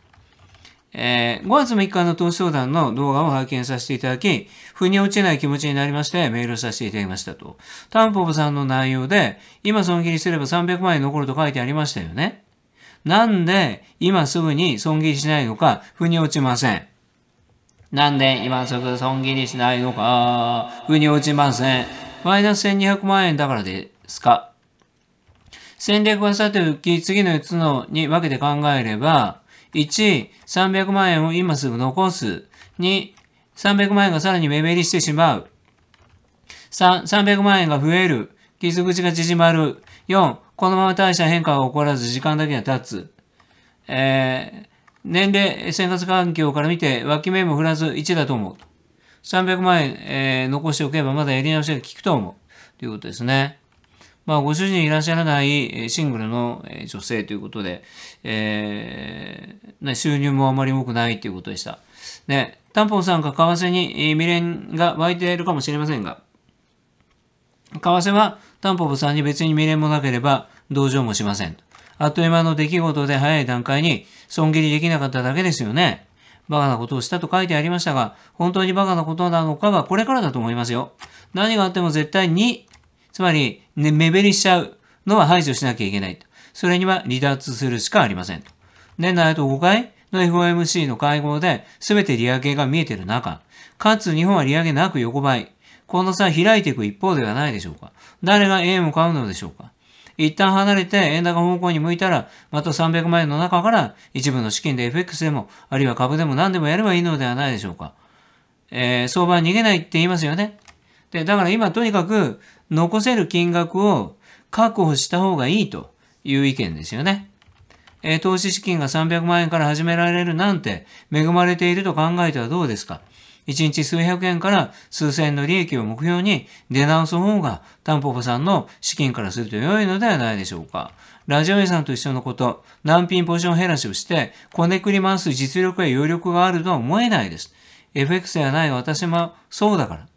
えー、5月3日の投資相談の動画を拝見させていただき、腑に落ちない気持ちになりましてメールさせていただきましたと。タンポポさんの内容で、今損切りすれば300万円残ると書いてありましたよね。なんで今すぐに損切りしないのか、腑に落ちません。なんで今すぐ損切りしないのか、腑に落ちません。マイナス1200万円だからですか。戦略はさておき、次の4つのに分けて考えれば、1、300万円を今すぐ残す。2、300万円がさらに目減りしてしまう。3、300万円が増える。傷口が縮まる。4、このまま大した変化が起こらず時間だけが経つ。えー、年齢、生活環境から見て脇目も振らず1だと思う。300万円、えー、残しておけばまだやり直しが効くと思う。ということですね。まあ、ご主人いらっしゃらないシングルの女性ということで、えー、収入もあまり多くないということでした。ね、タンポポさんが為替に未練が湧いているかもしれませんが、為替はタンポポさんに別に未練もなければ同情もしません。あっという間の出来事で早い段階に損切りできなかっただけですよね。バカなことをしたと書いてありましたが、本当にバカなことなのかはこれからだと思いますよ。何があっても絶対につまり、ね、目減りしちゃうのは排除しなきゃいけないと。それには離脱するしかありませんと。年内と5回の FOMC の会合で全て利上げが見えている中、かつ日本は利上げなく横ばい。この差開いていく一方ではないでしょうか。誰が円を買うのでしょうか。一旦離れて円高方向に向いたら、また300万円の中から一部の資金で FX でも、あるいは株でも何でもやればいいのではないでしょうか。えー、相場は逃げないって言いますよね。で、だから今とにかく、残せる金額を確保した方がいいという意見ですよね。えー、投資資金が300万円から始められるなんて恵まれていると考えてはどうですか一日数百円から数千円の利益を目標に出直す方がタンポポさんの資金からすると良いのではないでしょうか。ラジオ屋さんと一緒のこと、難品ポジション減らしをして、こねくり回す実力や余力があるとは思えないです。FX ではない私もそうだから。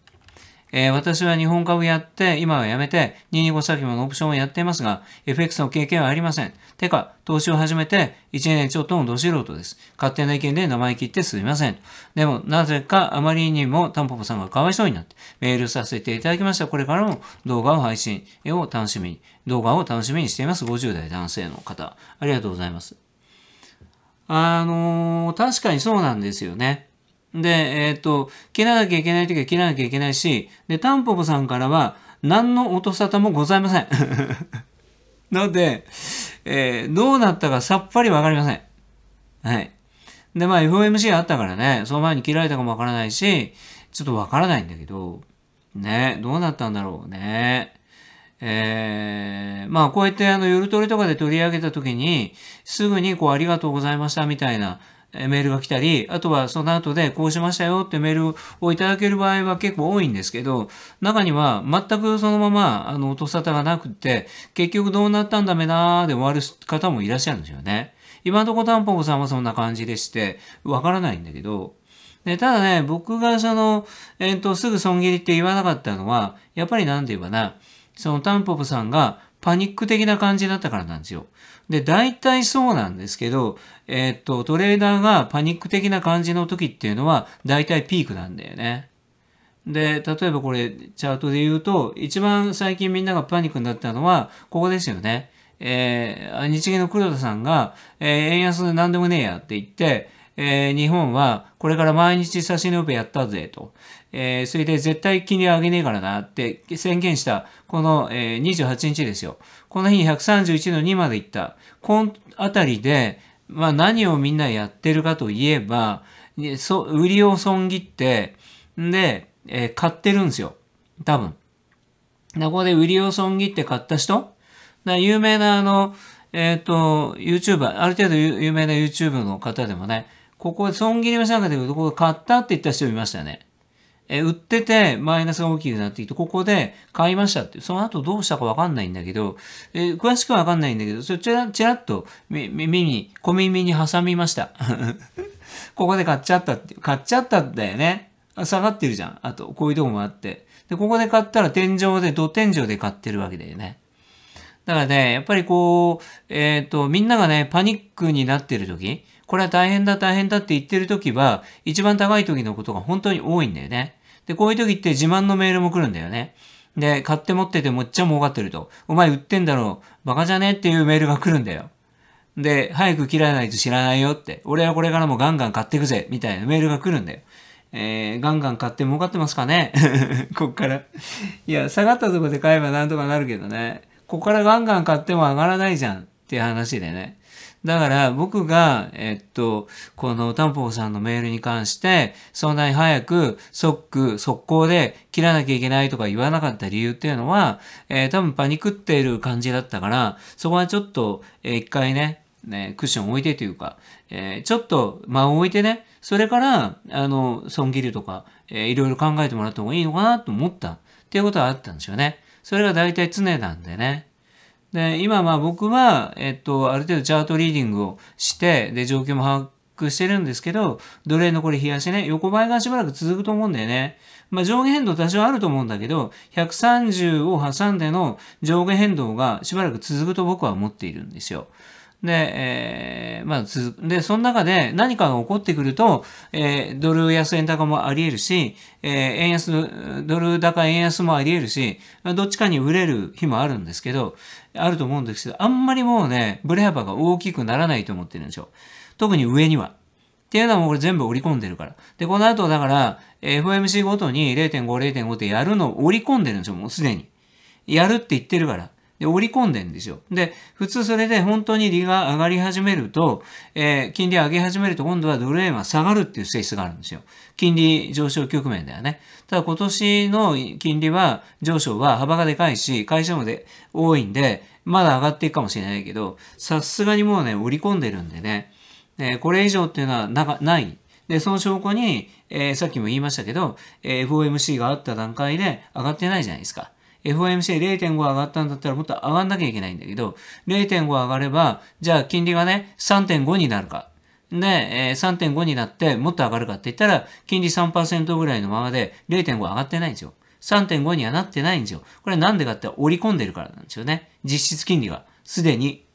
えー、私は日本株やって、今はやめて、225先物オプションをやっていますが、FX の経験はありません。てか、投資を始めて1年ちょっとのど素人です。勝手な意見で名前切ってすみません。でも、なぜかあまりにもタンポポさんがかわいそうになって、メールさせていただきました。これからも動画を配信を楽しみに、動画を楽しみにしています。50代男性の方。ありがとうございます。あのー、確かにそうなんですよね。で、えっ、ー、と、切らなきゃいけない時は切らなきゃいけないし、で、タンポポさんからは、何の音沙汰もございません。な ので、えー、どうなったかさっぱりわかりません。はい。で、まあ FOMC あったからね、その前に切られたかもわからないし、ちょっとわからないんだけど、ね、どうなったんだろうね。えー、まあこうやってあの夜取りとかで取り上げた時に、すぐにこうありがとうございましたみたいなメールが来たり、あとはその後でこうしましたよってメールをいただける場合は結構多いんですけど、中には全くそのまま、あの、音沙汰がなくて、結局どうなったんだめなーで終わる方もいらっしゃるんですよね。今のところタンポポさんはそんな感じでして、わからないんだけど、で、ただね、僕がその、えっ、ー、と、すぐ損切りって言わなかったのは、やっぱりなんて言えばな、そのタンポポさんがパニック的な感じだったからなんですよ。で、大体そうなんですけど、えっと、トレーダーがパニック的な感じの時っていうのは、大体ピークなんだよね。で、例えばこれ、チャートで言うと、一番最近みんながパニックになったのは、ここですよね。えー、日銀の黒田さんが、えー、円安で何でもねえやって言って、えー、日本はこれから毎日差し伸べやったぜと、えー、それで絶対金利上げねえからなって宣言した、この、えー、28日ですよ。この日131の2まで行った。このあたりで、まあ何をみんなやってるかといえば、そ売りを損切って、んで、えー、買ってるんですよ。多分。ここで売りを損切って買った人有名なあの、えっ、ー、と、YouTuber、ある程度有名な YouTube の方でもね、ここで損切りましたけど、ここ買ったって言った人いましたよね。え売っててマイナスが大きくなってきて、ここで買いましたって、その後どうしたかわかんないんだけど、えー、詳しくはわかんないんだけど、それちらちらっと耳に、小耳に挟みました。ここで買っちゃったって、買っちゃったんだよね。下がってるじゃん。あと、こういうとこもあって。で、ここで買ったら天井で、土天井で買ってるわけだよね。だからね、やっぱりこう、えっ、ー、と、みんながね、パニックになってる時、これは大変だ大変だって言ってる時は、一番高い時のことが本当に多いんだよね。で、こういう時って自慢のメールも来るんだよね。で、買って持っててもっちゃ儲かってると。お前売ってんだろう。バカじゃねっていうメールが来るんだよ。で、早く切らないと知らないよって。俺はこれからもガンガン買ってくぜ。みたいなメールが来るんだよ。えー、ガンガン買って儲かってますかね こっからいや、下がったとこで買えばなんとかなるけどね。こっからガンガン買っても上がらないじゃんっていう話でね。だから僕が、えっと、このタンポポさんのメールに関して、そんなに早く、即、速攻で切らなきゃいけないとか言わなかった理由っていうのは、えー、多分パニクっている感じだったから、そこはちょっと、えー、一回ね、ね、クッション置いてというか、えー、ちょっと間を置いてね、それから、あの、損切りとか、えー、いろいろ考えてもらった方がいいのかなと思ったっていうことはあったんですよね。それが大体常なんでね。で、今まあ僕は、えっと、ある程度チャートリーディングをして、で、状況も把握してるんですけど、奴隷のこれ冷やしね、横ばいがしばらく続くと思うんだよね。まあ上下変動多少あると思うんだけど、130を挟んでの上下変動がしばらく続くと僕は思っているんですよ。で、えー、まあ続く。で、その中で何かが起こってくると、えー、ドル安円高もあり得るし、えー、円安、ドル高円安もあり得るし、どっちかに売れる日もあるんですけど、あると思うんですけど、あんまりもうね、ブレ幅が大きくならないと思ってるんですよ。特に上には。っていうのはもうこれ全部織り込んでるから。で、この後だから、FMC ごとに0.5、0.5ってやるのを織り込んでるんですよ、もうすでに。やるって言ってるから。で、織り込んでんですよ。で、普通それで本当に利が上がり始めると、えー、金利上げ始めると今度はドル円は下がるっていう性質があるんですよ。金利上昇局面だよね。ただ今年の金利は、上昇は幅がでかいし、会社もで多いんで、まだ上がっていくかもしれないけど、さすがにもうね、織り込んでるんでね、えー、これ以上っていうのはなないで、その証拠に、えー、さっきも言いましたけど、えー、FOMC があった段階で上がってないじゃないですか。FOMC0.5 上がったんだったらもっと上がんなきゃいけないんだけど、0.5上がれば、じゃあ金利がね、3.5になるか。で、え3.5になってもっと上がるかって言ったら、金利3%ぐらいのままで0.5上がってないんですよ。3.5にはなってないんですよ。これなんでかって織り込んでるからなんですよね。実質金利が。すでに。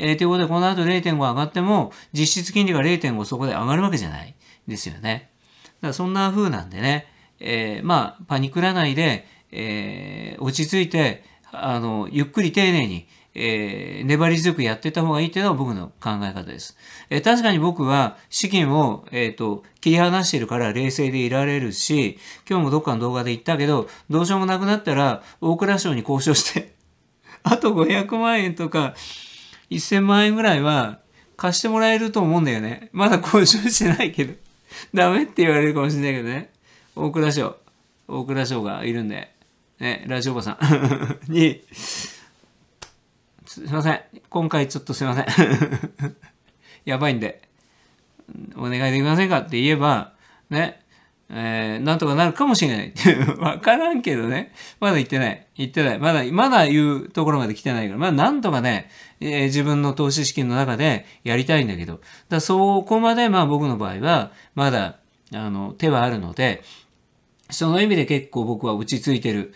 えー、ということで、この後0.5上がっても、実質金利が0.5そこで上がるわけじゃないですよね。だからそんな風なんでね、えー、まあ、パニクらないで、えー、落ち着いて、あの、ゆっくり丁寧に、えー、粘り強くやってた方がいいというのが僕の考え方です。えー、確かに僕は資金を、えっ、ー、と、切り離してるから冷静でいられるし、今日もどっかの動画で言ったけど、どうしようもなくなったら、大蔵省に交渉して あと500万円とか、1000万円ぐらいは貸してもらえると思うんだよね。まだ交渉してないけどダメって言われるかもしれないけどね。大蔵省、大蔵省がいるんで。えラジオおばさん に、すいません。今回ちょっとすいません やばいんで、お願いできませんかって言えば、ね、えー、なんとかなるかもしれない。わからんけどね。まだ言ってない。言ってない。まだ、まだ言うところまで来てないから。まあ、なんとかね、えー、自分の投資資金の中でやりたいんだけど。だそこまで、まあ僕の場合は、まだ、あの、手はあるので、その意味で結構僕は落ち着いてる。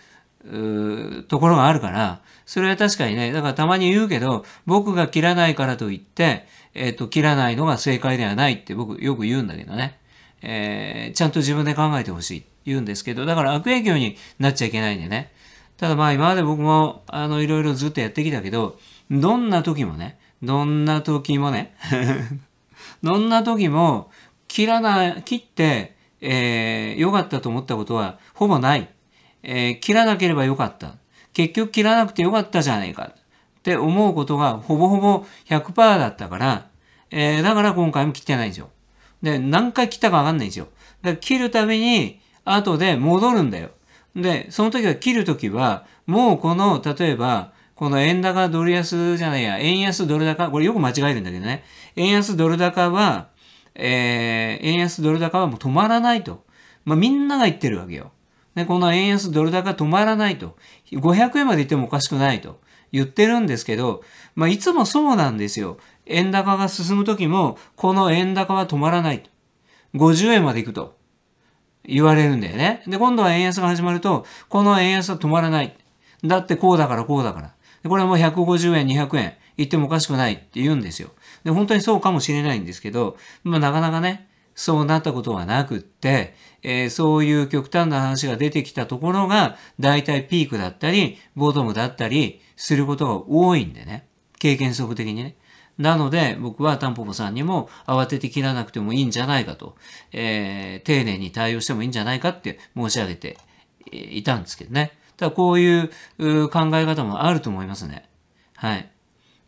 ところがあるから、それは確かにね、だからたまに言うけど、僕が切らないからといって、えっ、ー、と、切らないのが正解ではないって僕よく言うんだけどね。えー、ちゃんと自分で考えてほしいって言うんですけど、だから悪影響になっちゃいけないんでね。ただまあ今まで僕も、あの、いろいろずっとやってきたけど、どんな時もね、どんな時もね どんな時も、切らない、切って、えー、良かったと思ったことは、ほぼない。えー、切らなければよかった。結局切らなくてよかったじゃねえかって思うことがほぼほぼ100%だったから、えー、だから今回も切ってないんですよ。で、何回切ったかわかんないんですよ。だから切るたびに、後で戻るんだよ。で、その時は切る時は、もうこの、例えば、この円高ドル安じゃないや、円安ドル高、これよく間違えるんだけどね。円安ドル高は、えー、円安ドル高はもう止まらないと。まあ、みんなが言ってるわけよ。で、この円安ドル高止まらないと。500円まで行ってもおかしくないと言ってるんですけど、まあ、いつもそうなんですよ。円高が進む時も、この円高は止まらないと。50円までいくと言われるんだよね。で、今度は円安が始まると、この円安は止まらない。だってこうだからこうだから。これはもう150円、200円行ってもおかしくないって言うんですよ。で、本当にそうかもしれないんですけど、まあ、なかなかね、そうなったことはなくって、えー、そういう極端な話が出てきたところが、大体ピークだったり、ボトムだったりすることが多いんでね。経験則的にね。なので、僕はタンポポさんにも慌てて切らなくてもいいんじゃないかと、えー、丁寧に対応してもいいんじゃないかって申し上げていたんですけどね。ただ、こういう考え方もあると思いますね。はい。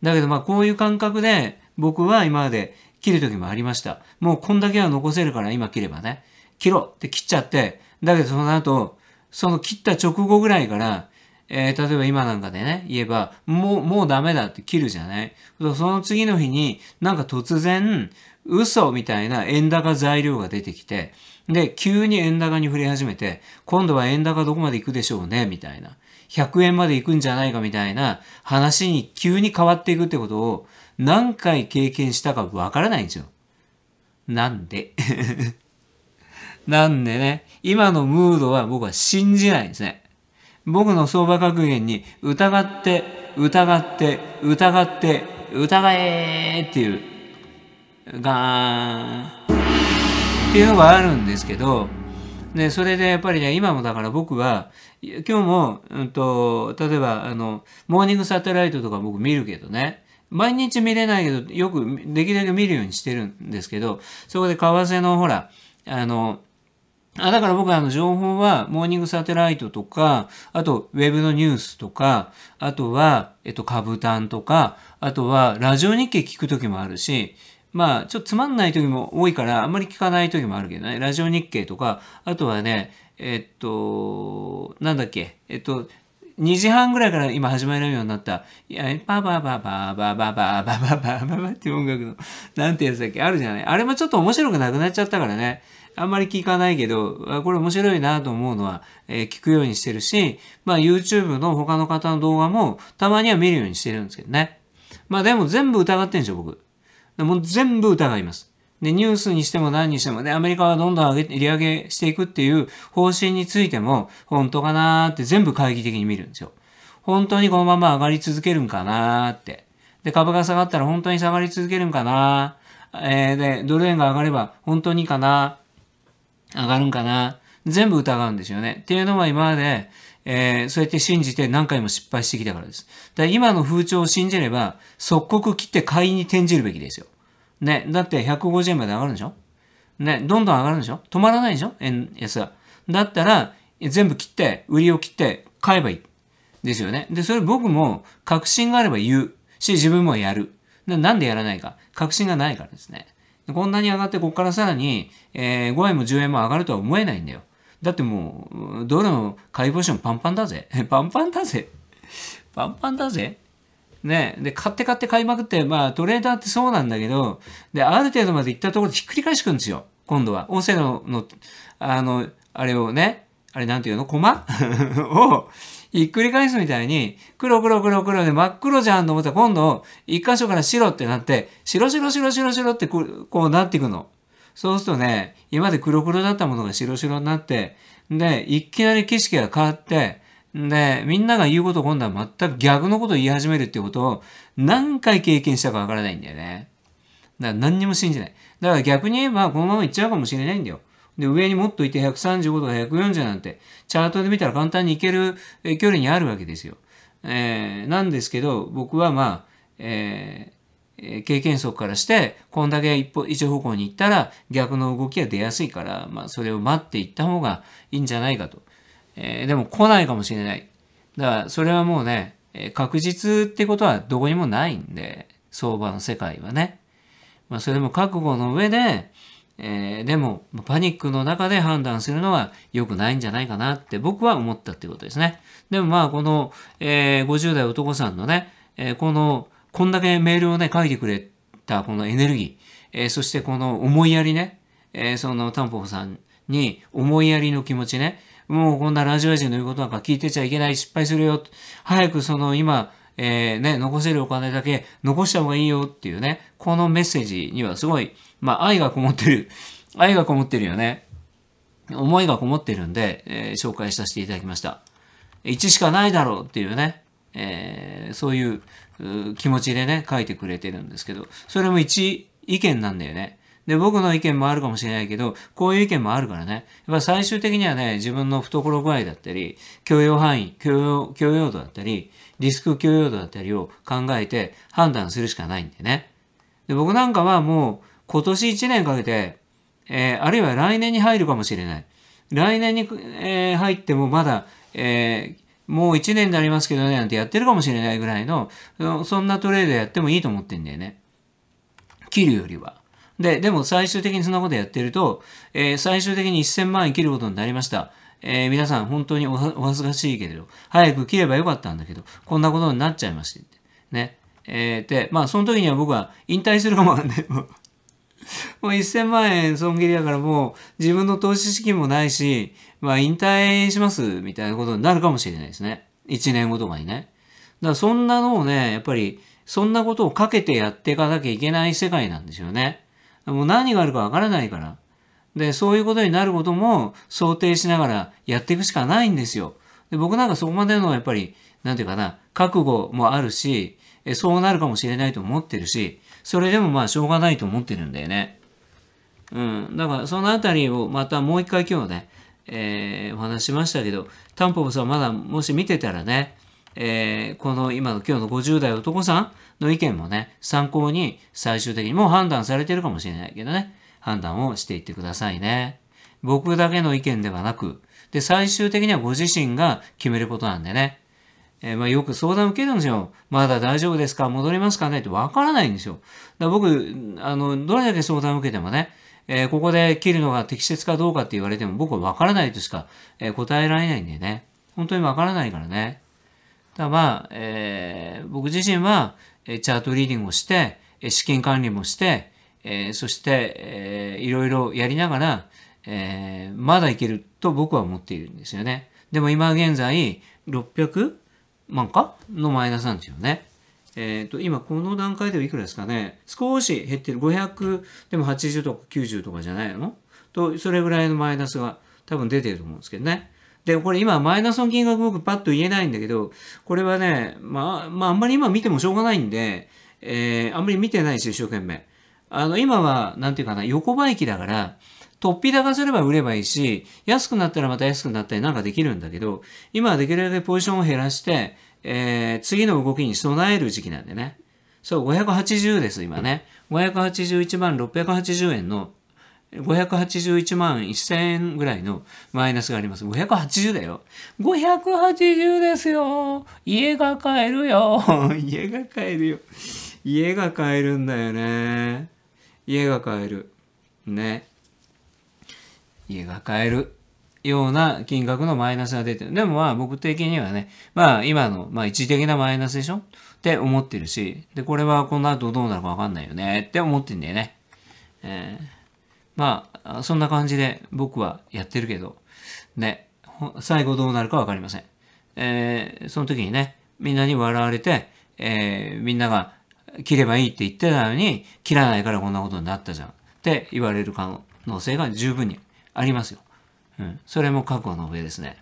だけど、まあ、こういう感覚で、僕は今まで、切る時もありました。もうこんだけは残せるから今切ればね、切ろうって切っちゃって、だけどその後、その切った直後ぐらいから、えー、例えば今なんかでね、言えば、もう、もうダメだって切るじゃないその次の日になんか突然、嘘みたいな円高材料が出てきて、で、急に円高に触れ始めて、今度は円高どこまで行くでしょうね、みたいな。100円まで行くんじゃないかみたいな話に急に変わっていくってことを何回経験したかわからないんですよ。なんで なんでね、今のムードは僕は信じないんですね。僕の相場格言に疑って、疑って、疑って、疑えーっていう、ガーンっていうのがあるんですけど、ね、それでやっぱりね、今もだから僕は、今日も、うんと、例えば、あの、モーニングサテライトとか僕見るけどね、毎日見れないけど、よくできるだけ見るようにしてるんですけど、そこで為替のほら、あの、あだから僕はあの情報はモーニングサテライトとか、あとウェブのニュースとか、あとは、えっと、株単とか、あとはラジオ日経聞くときもあるし、まあ、ちょっとつまんない時も多いから、あんまり聞かない時もあるけどね、ラジオ日経とか、あとはね、えっと、なんだっけ、えっと、2時半ぐらいから今始まるようになった、いや、パパパパパパパパパパパーって音楽の、なんてやつだっけあるじゃないあれもちょっと面白くなくなっちゃったからね。あんまり聞かないけど、これ面白いなと思うのは、えー、聞くようにしてるし、まあ YouTube の他の方の動画もたまには見るようにしてるんですけどね。まあでも全部疑ってんでしょ、僕。もう全部疑います。で、ニュースにしても何にしてもね、アメリカはどんどん上げ、利上げしていくっていう方針についても、本当かなーって全部懐疑的に見るんですよ。本当にこのまま上がり続けるんかなーって。で、株が下がったら本当に下がり続けるんかなえー、で、ドル円が上がれば本当にかな上がるんかな全部疑うんですよね。っていうのは今まで、えー、そうやって信じて何回も失敗してきたからです。だ今の風潮を信じれば、即刻切って買いに転じるべきですよ。ね、だって150円まで上がるんでしょね、どんどん上がるんでしょ止まらないでしょ円安が。だったら、全部切って、売りを切って、買えばいい。ですよね。で、それ僕も確信があれば言うし、自分もやる。なんでやらないか。確信がないからですね。こんなに上がって、ここからさらに、えー、5円も10円も上がるとは思えないんだよ。だってもう、ドルの買いポジションパンパンだぜ。パンパンだぜ。パンパンだぜ。ね、で、買って買って買いまくって、まあ、トレーダーってそうなんだけど、で、ある程度まで行ったところでひっくり返してくんですよ。今度は。音声の、の、あの、あれをね、あれなんていうのコマ を、ひっくり返すみたいに、黒黒黒黒で真っ黒じゃんと思ったら今度、一箇所から白ってなって、白白白白白ってこう、こうなっていくの。そうするとね、今まで黒黒だったものが白白になって、で、いきなり景色が変わって、で、みんなが言うことを今度は全く逆のことを言い始めるってことを何回経験したかわからないんだよね。だから何にも信じない。だから逆に言えばこのままいっちゃうかもしれないんだよ。で、上にもっといて135とか140なんて、チャートで見たら簡単にいける距離にあるわけですよ。えー、なんですけど、僕はまあ、えー、経験則からして、こんだけ一歩一方向に行ったら逆の動きが出やすいから、まあ、それを待っていった方がいいんじゃないかと。えー、でも来ないかもしれない。だからそれはもうね、えー、確実ってことはどこにもないんで、相場の世界はね。まあそれも覚悟の上で、えー、でもパニックの中で判断するのは良くないんじゃないかなって僕は思ったっていうことですね。でもまあこの、えー、50代男さんのね、えー、このこんだけメールをね書いてくれたこのエネルギー、えー、そしてこの思いやりね、えー、そのタンポポさんに思いやりの気持ちね、もうこんなラジオ人の言うことなんか聞いてちゃいけない、失敗するよ。早くその今、えー、ね、残せるお金だけ残した方がいいよっていうね、このメッセージにはすごい、まあ愛がこもってる。愛がこもってるよね。思いがこもってるんで、えー、紹介させていただきました。1しかないだろうっていうね、えー、そういう気持ちでね、書いてくれてるんですけど、それも1意見なんだよね。で、僕の意見もあるかもしれないけど、こういう意見もあるからね。やっぱ最終的にはね、自分の懐具合だったり、許容範囲、許容、許容度だったり、リスク許容度だったりを考えて判断するしかないんでね。で、僕なんかはもう今年1年かけて、えー、あるいは来年に入るかもしれない。来年に、えー、入ってもまだ、えー、もう1年になりますけどね、なんてやってるかもしれないぐらいの、そんなトレードやってもいいと思ってんだよね。切るよりは。で、でも最終的にそんなことやってると、えー、最終的に1000万円切ることになりました。えー、皆さん本当にお恥ずかしいけれど、早く切ればよかったんだけど、こんなことになっちゃいまして。ね。えー、で、まあその時には僕は引退するかもわかんない。もう1000 万円損切りだからもう自分の投資資金もないし、まあ引退しますみたいなことになるかもしれないですね。1年後とかにね。だからそんなのをね、やっぱりそんなことをかけてやっていかなきゃいけない世界なんですよね。もう何があるかわからないから。で、そういうことになることも想定しながらやっていくしかないんですよ。で、僕なんかそこまでのやっぱり、なんていうかな、覚悟もあるし、そうなるかもしれないと思ってるし、それでもまあしょうがないと思ってるんだよね。うん。だからそのあたりをまたもう一回今日ね、えー、お話しましたけど、タンポポさんまだもし見てたらね、えー、この今の今日の50代男さん、の意見もね、参考に最終的にもう判断されてるかもしれないけどね、判断をしていってくださいね。僕だけの意見ではなく、で、最終的にはご自身が決めることなんでね。えー、まあよく相談受けるんですよ。まだ大丈夫ですか戻りますかねってわからないんですよ。だから僕、あの、どれだけ相談を受けてもね、えー、ここで切るのが適切かどうかって言われても僕はわからないとしか、えー、答えられないんでね。本当にわからないからね。ただまあ、えー、僕自身は、えチャートリーディングをして、え資金管理もして、えそして、えいろいろやりながら、えまだいけると僕は思っているんですよね。でも今現在、600万かのマイナスなんですよね。えっ、ー、と、今この段階ではいくらですかね。少し減ってる。500、でも80とか90とかじゃないのと、それぐらいのマイナスが多分出てると思うんですけどね。で、これ今、マイナスの金額僕パッと言えないんだけど、これはね、まあ、まあ、あんまり今見てもしょうがないんで、えー、あんまり見てないし、一生懸命。あの、今は、なんていうかな、横ばいきだから、突飛高すれば売ればいいし、安くなったらまた安くなったりなんかできるんだけど、今はできるだけポジションを減らして、えー、次の動きに備える時期なんでね。そう、580です、今ね。581万680円の581万1000円ぐらいのマイナスがあります。580だよ。580ですよ家が買えるよ 家が買えるよ。家が買えるんだよね。家が買える。ね。家が買える。ような金額のマイナスが出てる。でもまあ僕的にはね、まあ今の、まあ一時的なマイナスでしょって思ってるし、で、これはこの後どうなるかわかんないよねって思ってんだよね。えーまあ、そんな感じで僕はやってるけど、ね、最後どうなるかわかりません。えー、その時にね、みんなに笑われて、えー、みんなが切ればいいって言ってたのに、切らないからこんなことになったじゃんって言われる可能性が十分にありますよ。うん。それも覚悟の上ですね。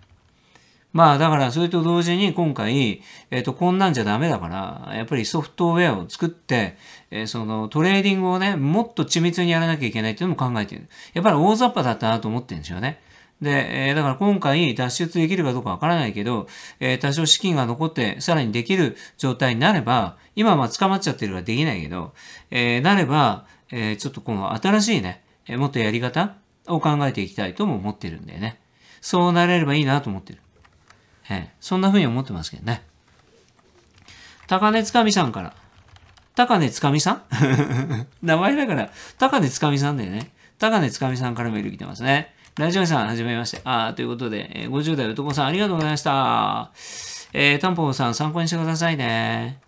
まあだからそれと同時に今回、えっ、ー、とこんなんじゃダメだから、やっぱりソフトウェアを作って、えそのトレーディングをね、もっと緻密にやらなきゃいけないっていうのも考えてる。やっぱり大雑把だったなと思ってるんですよね。で、えー、だから今回脱出できるかどうかわからないけど、えー、多少資金が残ってさらにできる状態になれば、今はまあ捕まっちゃってるからできないけど、えー、なれば、えー、ちょっとこの新しいね、えもっとやり方を考えていきたいとも思ってるんだよね。そうなれればいいなと思ってる。えー、そんな風に思ってますけどね。高根つかみさんから。高根つかみさん 名前だから、高根つかみさんだよね。高根つかみさんからメール来てますね。ラジオさん、はじめまして。ああ、ということで、えー、50代男さん、ありがとうございました。えー、タンポポさん、参考にしてくださいね。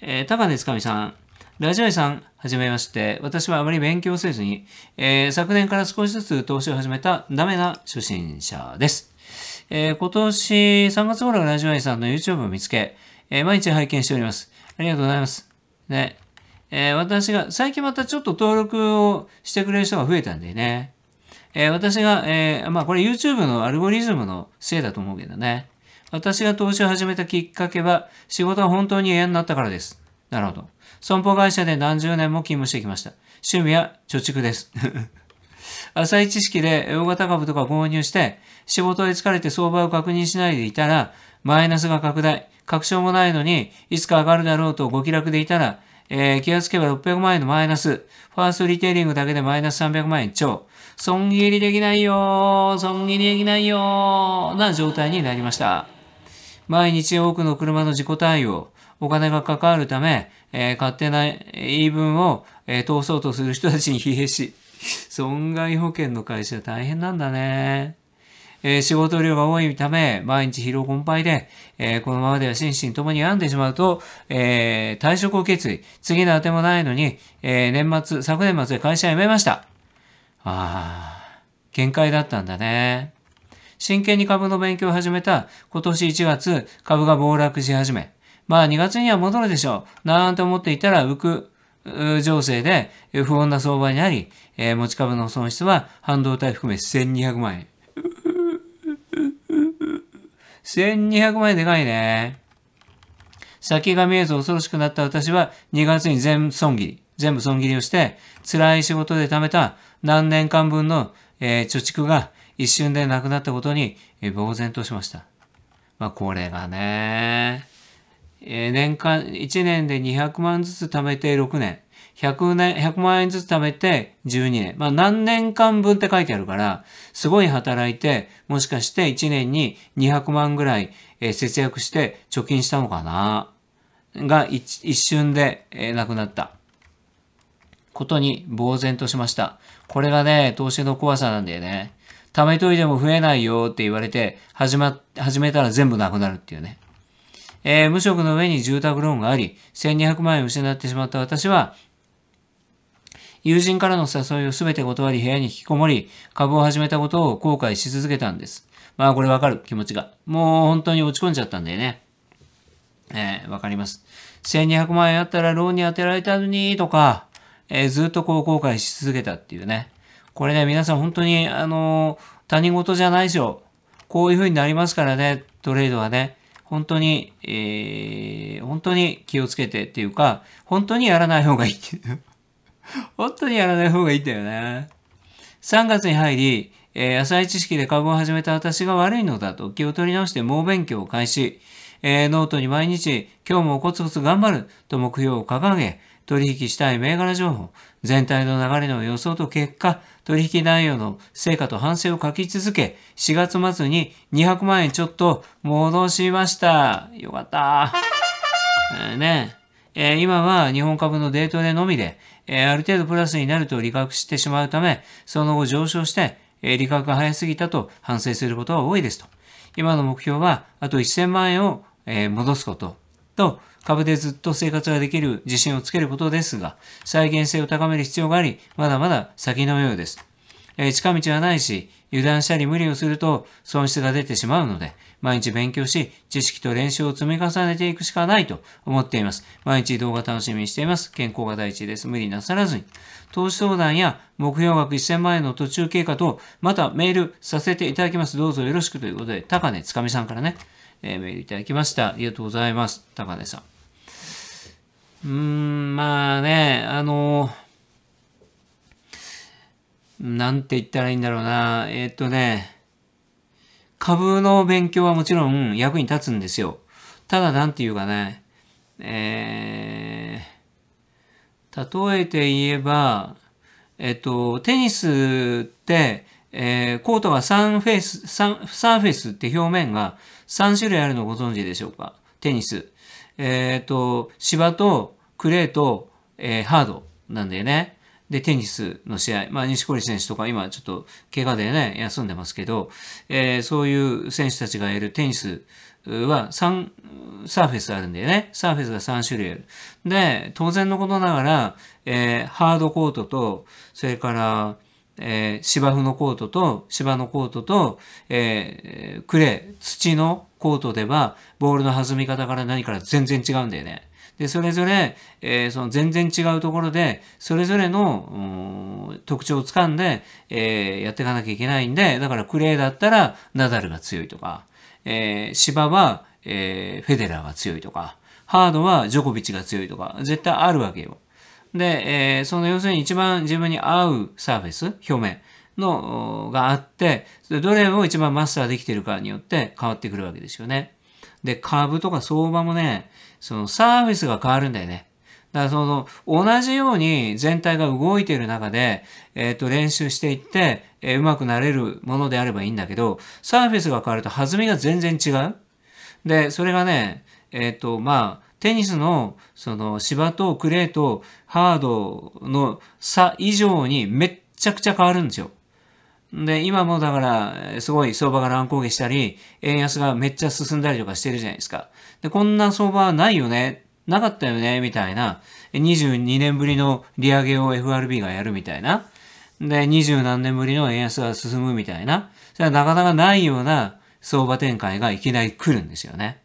えー、高根つかみさん、ラジオさん、はじめまして。私はあまり勉強せずに、えー、昨年から少しずつ投資を始めたダメな初心者です。えー、今年3月頃ラジオさんの YouTube を見つけ、えー、毎日拝見しております。ありがとうございます。ね。えー、私が、最近またちょっと登録をしてくれる人が増えたんでね。えー、私が、えー、まあこれ YouTube のアルゴリズムのせいだと思うけどね。私が投資を始めたきっかけは、仕事は本当に嫌になったからです。なるほど。損保会社で何十年も勤務してきました。趣味は貯蓄です。浅い知識で大型株とか購入して、仕事で疲れて相場を確認しないでいたら、マイナスが拡大、確証もないのに、いつか上がるだろうとご気楽でいたら、えー、気がつけば600万円のマイナス。ファーストリテイリングだけでマイナス300万円超。損切りできないよ損切りできないよな状態になりました。毎日多くの車の事故対応、お金がかかるため、えー、勝手な言い分を、えー、通そうとする人たちに疲弊し、損害保険の会社大変なんだね。えー、仕事量が多いため、毎日疲労困憊で、えー、このままでは心身ともに病んでしまうと、えー、退職を決意。次の当てもないのに、え年末、昨年末で会社辞めました。ああ、限界だったんだね。真剣に株の勉強を始めた今年1月、株が暴落し始め、まあ2月には戻るでしょう、なんて思っていたら浮く情勢で不穏な相場になり、えー、持ち株の損失は半導体含め1200万円。1200万円でかいね。先が見えず恐ろしくなった私は2月に全損切り、全部損切りをして、辛い仕事で貯めた何年間分の、えー、貯蓄が一瞬でなくなったことに、えー、呆然としました。まあ、これがね、えー、年間、1年で200万ずつ貯めて6年。100年、100万円ずつ貯めて12年。まあ何年間分って書いてあるから、すごい働いて、もしかして1年に200万ぐらい、え節約して貯金したのかなが一瞬で、えなくなった。ことに呆然としました。これがね、投資の怖さなんだよね。貯めといても増えないよって言われて、始ま、始めたら全部なくなるっていうね。えー、無職の上に住宅ローンがあり、1200万円失ってしまった私は、友人からの誘いを全て断り部屋に引きこもり、株を始めたことを後悔し続けたんです。まあこれわかる気持ちが。もう本当に落ち込んじゃったんだよね。えー、わかります。1200万円あったらローンに当てられたのにとか、えー、ずっとこう後悔し続けたっていうね。これね、皆さん本当に、あのー、他人事じゃないですよ。こういう風になりますからね、トレードはね。本当に、えー、本当に気をつけてっていうか、本当にやらない方がいいっていう。本当にやらない方がいいんだよね。3月に入り、えー、浅い知識で株を始めた私が悪いのだと気を取り直して猛勉強を開始、えー、ノートに毎日今日もコツコツ頑張ると目標を掲げ、取引したい銘柄情報、全体の流れの予想と結果、取引内容の成果と反省を書き続け、4月末に200万円ちょっと戻しました。よかった。えー、ね、えー、今は日本株のデートでのみで、えある程度プラスになると理確してしまうため、その後上昇して、え理覚が早すぎたと反省することは多いですと。今の目標は、あと1000万円を、え戻すことと、株でずっと生活ができる自信をつけることですが、再現性を高める必要があり、まだまだ先のようです。え近道はないし、油断したり無理をすると損失が出てしまうので、毎日勉強し、知識と練習を積み重ねていくしかないと思っています。毎日動画楽しみにしています。健康が第一です。無理なさらずに。投資相談や目標額1000万円の途中経過と、またメールさせていただきます。どうぞよろしくということで、高根つかみさんからね、えー、メールいただきました。ありがとうございます。高根さん。うーん、まあね、あのー、なんて言ったらいいんだろうな。えー、っとね、株の勉強はもちろん役に立つんですよ。ただなんていうかね、えー、例えて言えば、えっと、テニスって、えー、コートがンフェース、ン、サーフェスって表面が3種類あるのご存知でしょうかテニス。えっ、ー、と、芝とクレーと、えー、ハードなんだよね。で、テニスの試合、まあ、西織選手とか今ちょっと怪我でね、休んでますけど、えー、そういう選手たちがやるテニスは3、サーフェスあるんだよね。サーフェスが3種類ある。で、当然のことながら、えー、ハードコートと、それから、えー、芝生のコートと、芝のコートと、えー、クレー、土のコートでは、ボールの弾み方から何から全然違うんだよね。で、それぞれ、えー、その全然違うところで、それぞれの特徴をつかんで、えー、やっていかなきゃいけないんで、だからクレーだったらナダルが強いとか、えー、芝は、えー、フェデラーが強いとか、ハードはジョコビッチが強いとか、絶対あるわけよ。で、えー、その要するに一番自分に合うサーフェス、表面の、があって、どれを一番マスターできてるかによって変わってくるわけですよね。で、カーブとか相場もね、そのサービスが変わるんだよね。だからその同じように全体が動いている中で、えっ、ー、と練習していって、えー、うまくなれるものであればいいんだけど、サーフェスが変わると弾みが全然違う。で、それがね、えっ、ー、と、まあ、テニスのその芝とクレーとハードの差以上にめっちゃくちゃ変わるんですよ。で、今もだから、すごい相場が乱高下したり、円安がめっちゃ進んだりとかしてるじゃないですか。で、こんな相場はないよね、なかったよね、みたいな、22年ぶりの利上げを FRB がやるみたいな、で、20何年ぶりの円安が進むみたいな、それはなかなかないような相場展開がいきなり来るんですよね。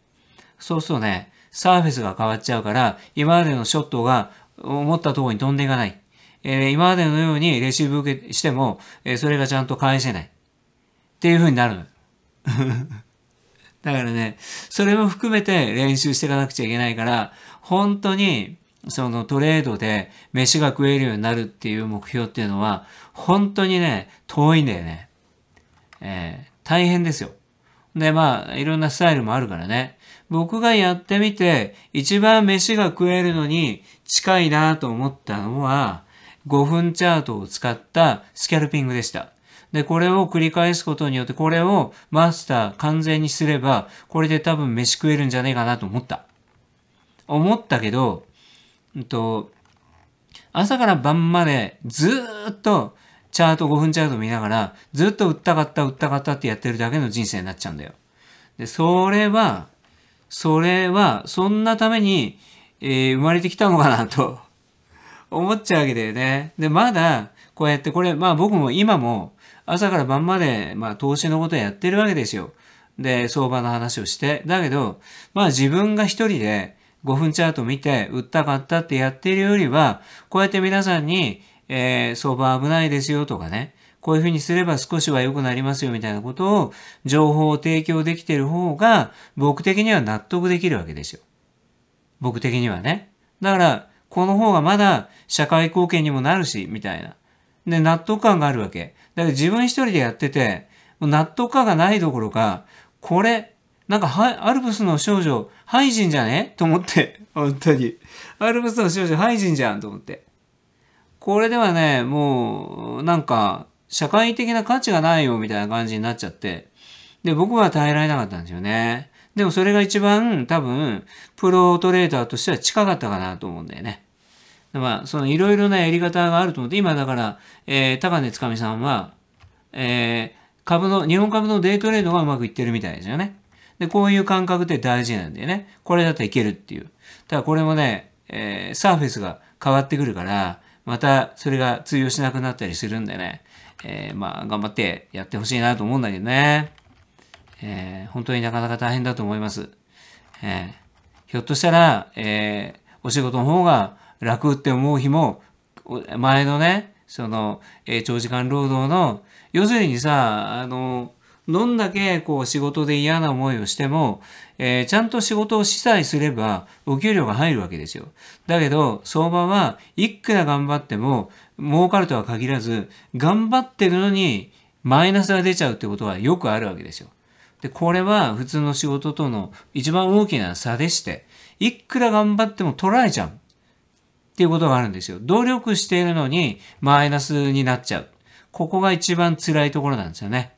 そうするとね、サーフェスが変わっちゃうから、今までのショットが思ったところに飛んでいかない。えー、今までのようにレシーブ受けしても、えー、それがちゃんと返せない。っていう風になる。だからね、それも含めて練習していかなくちゃいけないから、本当に、そのトレードで飯が食えるようになるっていう目標っていうのは、本当にね、遠いんだよね。えー、大変ですよ。で、まあ、いろんなスタイルもあるからね。僕がやってみて、一番飯が食えるのに近いなと思ったのは、5分チャートを使ったスキャルピングでした。で、これを繰り返すことによって、これをマスター完全にすれば、これで多分飯食えるんじゃねえかなと思った。思ったけど、うんと、朝から晩までずっとチャート5分チャート見ながら、ずっと売ったかった、売ったかったってやってるだけの人生になっちゃうんだよ。で、それは、それは、そんなために、えー、生まれてきたのかなと思っちゃうわけだよね。で、まだ、こうやってこれ、まあ僕も今も朝から晩まで、まあ投資のことやってるわけですよ。で、相場の話をして。だけど、まあ自分が一人で5分チャート見て、売った買ったってやってるよりは、こうやって皆さんに、えー、相場危ないですよとかね、こういうふうにすれば少しは良くなりますよみたいなことを、情報を提供できてる方が、僕的には納得できるわけですよ。僕的にはね。だから、この方がまだ社会貢献にもなるし、みたいな。で、納得感があるわけ。だから自分一人でやってて、納得感がないどころか、これ、なんかは、アルプスの少女、ハイジンじゃねと思って。本当に。アルプスの少女、ハイジンじゃんと思って。これではね、もう、なんか、社会的な価値がないよ、みたいな感じになっちゃって。で、僕は耐えられなかったんですよね。でもそれが一番多分、プロトレーターとしては近かったかなと思うんだよね。まあ、そのいろいろなやり方があると思って、今だから、えー、高値つかみさんは、えー、株の、日本株のデイトレードがうまくいってるみたいですよね。で、こういう感覚って大事なんだよね。これだといけるっていう。ただこれもね、えー、サーフェスが変わってくるから、またそれが通用しなくなったりするんでね、えー、まあ、頑張ってやってほしいなと思うんだけどね。えー、本当になかなか大変だと思います。えー、ひょっとしたら、えー、お仕事の方が楽って思う日も、前のね、その、えー、長時間労働の、要するにさ、あの、どんだけこう仕事で嫌な思いをしても、えー、ちゃんと仕事を資材すればお給料が入るわけですよ。だけど、相場はいくら頑張っても儲かるとは限らず、頑張ってるのにマイナスが出ちゃうってことはよくあるわけですよ。で、これは普通の仕事との一番大きな差でして、いくら頑張っても取られちゃう。っていうことがあるんですよ。努力しているのにマイナスになっちゃう。ここが一番辛いところなんですよね。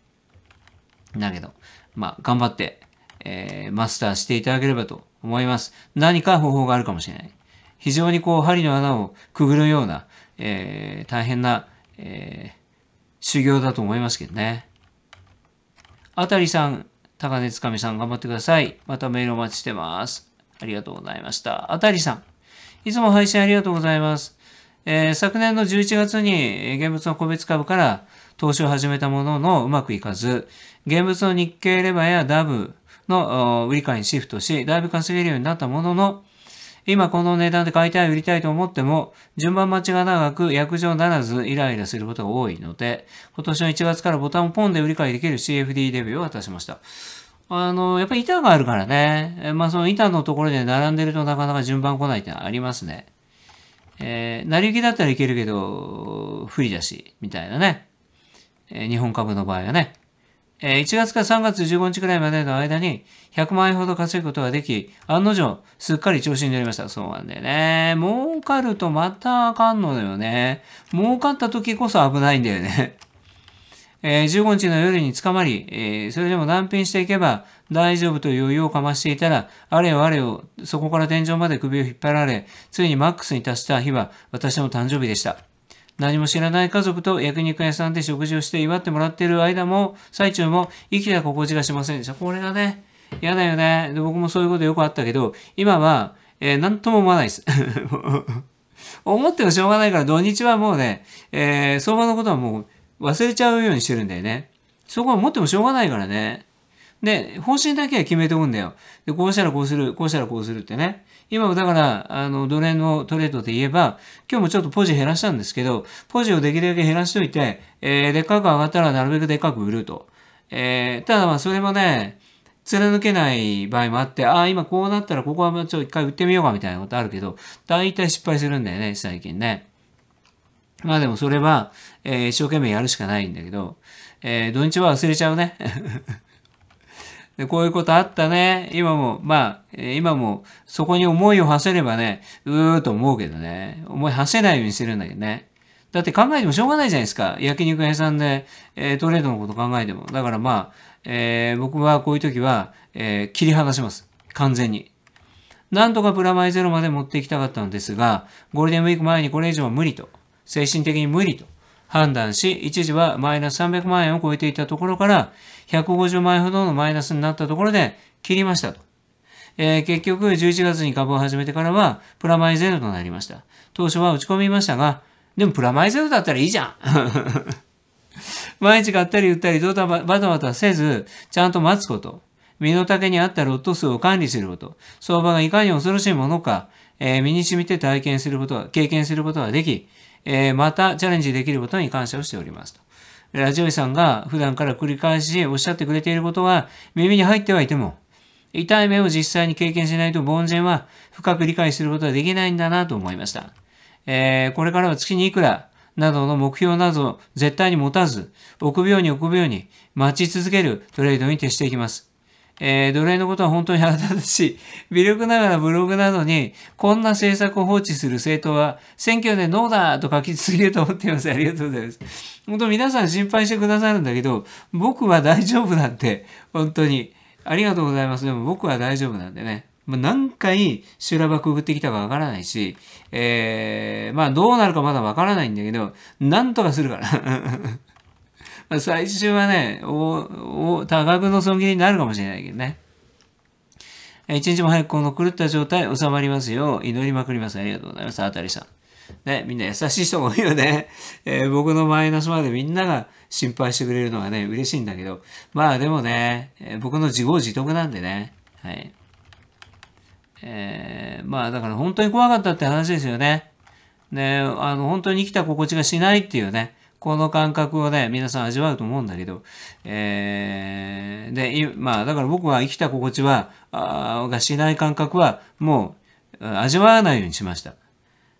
だけど、まあ、頑張って、えー、マスターしていただければと思います。何か方法があるかもしれない。非常にこう、針の穴をくぐるような、えー、大変な、えー、修行だと思いますけどね。あたりさん、高根つかみさん、頑張ってください。またメールお待ちしてます。ありがとうございました。あたりさん。いつも配信ありがとうございます。えー、昨年の11月に現物の個別株から投資を始めたもののうまくいかず、現物の日経レバーやダブの売り買いにシフトし、だいぶ稼げるようになったものの、今この値段で買いたい、売りたいと思っても、順番待ちが長く、約定ならずイライラすることが多いので、今年の1月からボタンをポンで売り買いできる CFD デビューを渡しました。あの、やっぱり板があるからね。まあ、その板のところで並んでるとなかなか順番来ないってのはありますね。えー、成り行きだったらいけるけど、不利だし、みたいなね。えー、日本株の場合はね。えー、1月から3月15日くらいまでの間に100万円ほど稼ぐことができ、案の定、すっかり調子に乗りました。そうなんだよね。儲かるとまたあかんのだよね。儲かった時こそ危ないんだよね。えー、15日の夜に捕まり、えー、それでも断片していけば大丈夫という余裕をかましていたら、あれよあれよ、そこから天井まで首を引っ張られ、ついにマックスに達した日は私の誕生日でした。何も知らない家族と焼肉屋さんで食事をして祝ってもらっている間も、最中も生きた心地がしませんでした。これがね、嫌だよね。で僕もそういうことよくあったけど、今は、えー、とも思わないです。思ってもしょうがないから土日はもうね、えー、相場のことはもう忘れちゃうようにしてるんだよね。そこは持ってもしょうがないからね。で、方針だけは決めておくんだよ。で、こうしたらこうする、こうしたらこうするってね。今もだから、あの、奴隷のトレードで言えば、今日もちょっとポジ減らしたんですけど、ポジをできるだけ減らしておいて、えー、でっかく上がったらなるべくでっかく売ると。えー、ただまあそれもね、貫けない場合もあって、ああ、今こうなったらここはもうちょっと一回売ってみようかみたいなことあるけど、大体失敗するんだよね、最近ね。まあでもそれは、えー、一生懸命やるしかないんだけど、えー、土日は忘れちゃうね。でこういうことあったね。今も、まあ、今も、そこに思いを馳せればね、うーと思うけどね。思い馳せないようにしてるんだけどね。だって考えてもしょうがないじゃないですか。焼肉屋さんで、えー、トレードのこと考えても。だからまあ、えー、僕はこういう時は、えー、切り離します。完全に。なんとかプラマイゼロまで持っていきたかったのですが、ゴールデンウィーク前にこれ以上は無理と。精神的に無理と判断し、一時はマイナス300万円を超えていたところから、150万円ほどのマイナスになったところで切りましたと。えー、結局、11月に株を始めてからは、プラマイゼロとなりました。当初は打ち込みましたが、でもプラマイゼロだったらいいじゃん 毎日買ったり売ったりドタバタバタせず、ちゃんと待つこと。身の丈に合ったロット数を管理すること。相場がいかに恐ろしいものか、えー、身に染みて体験することは、経験することができ、えー、またチャレンジできることに感謝をしておりますと。ラジオイさんが普段から繰り返しおっしゃってくれていることは耳に入ってはいても、痛い目を実際に経験しないと凡人は深く理解することはできないんだなと思いました。えー、これからは月にいくらなどの目標など絶対に持たず、臆病に臆病に待ち続けるトレードに徹していきます。えー、奴隷のことは本当に腹立たしい。微力ながらブログなどに、こんな政策を放置する政党は、選挙でノーだと書き続けると思っています。ありがとうございます。本当皆さん心配してくださるんだけど、僕は大丈夫なんて、本当に。ありがとうございます。でも僕は大丈夫なんでね。まう何回修羅場くぐってきたかわからないし、えー、まあどうなるかまだわからないんだけど、なんとかするから。最終はね、おお多額の損切りになるかもしれないけどね。一日も早くこの狂った状態収まりますよう祈りまくります。ありがとうございます。あたりさん。ね、みんな優しい人が多いよね。えー、僕のマイナスまでみんなが心配してくれるのがね、嬉しいんだけど。まあでもね、えー、僕の自業自得なんでね。はい。えー、まあだから本当に怖かったって話ですよね。ね、あの、本当に生きた心地がしないっていうね。この感覚をね、皆さん味わうと思うんだけど、えー、で、まあ、だから僕は生きた心地は、あがしない感覚は、もう、味わわないようにしました。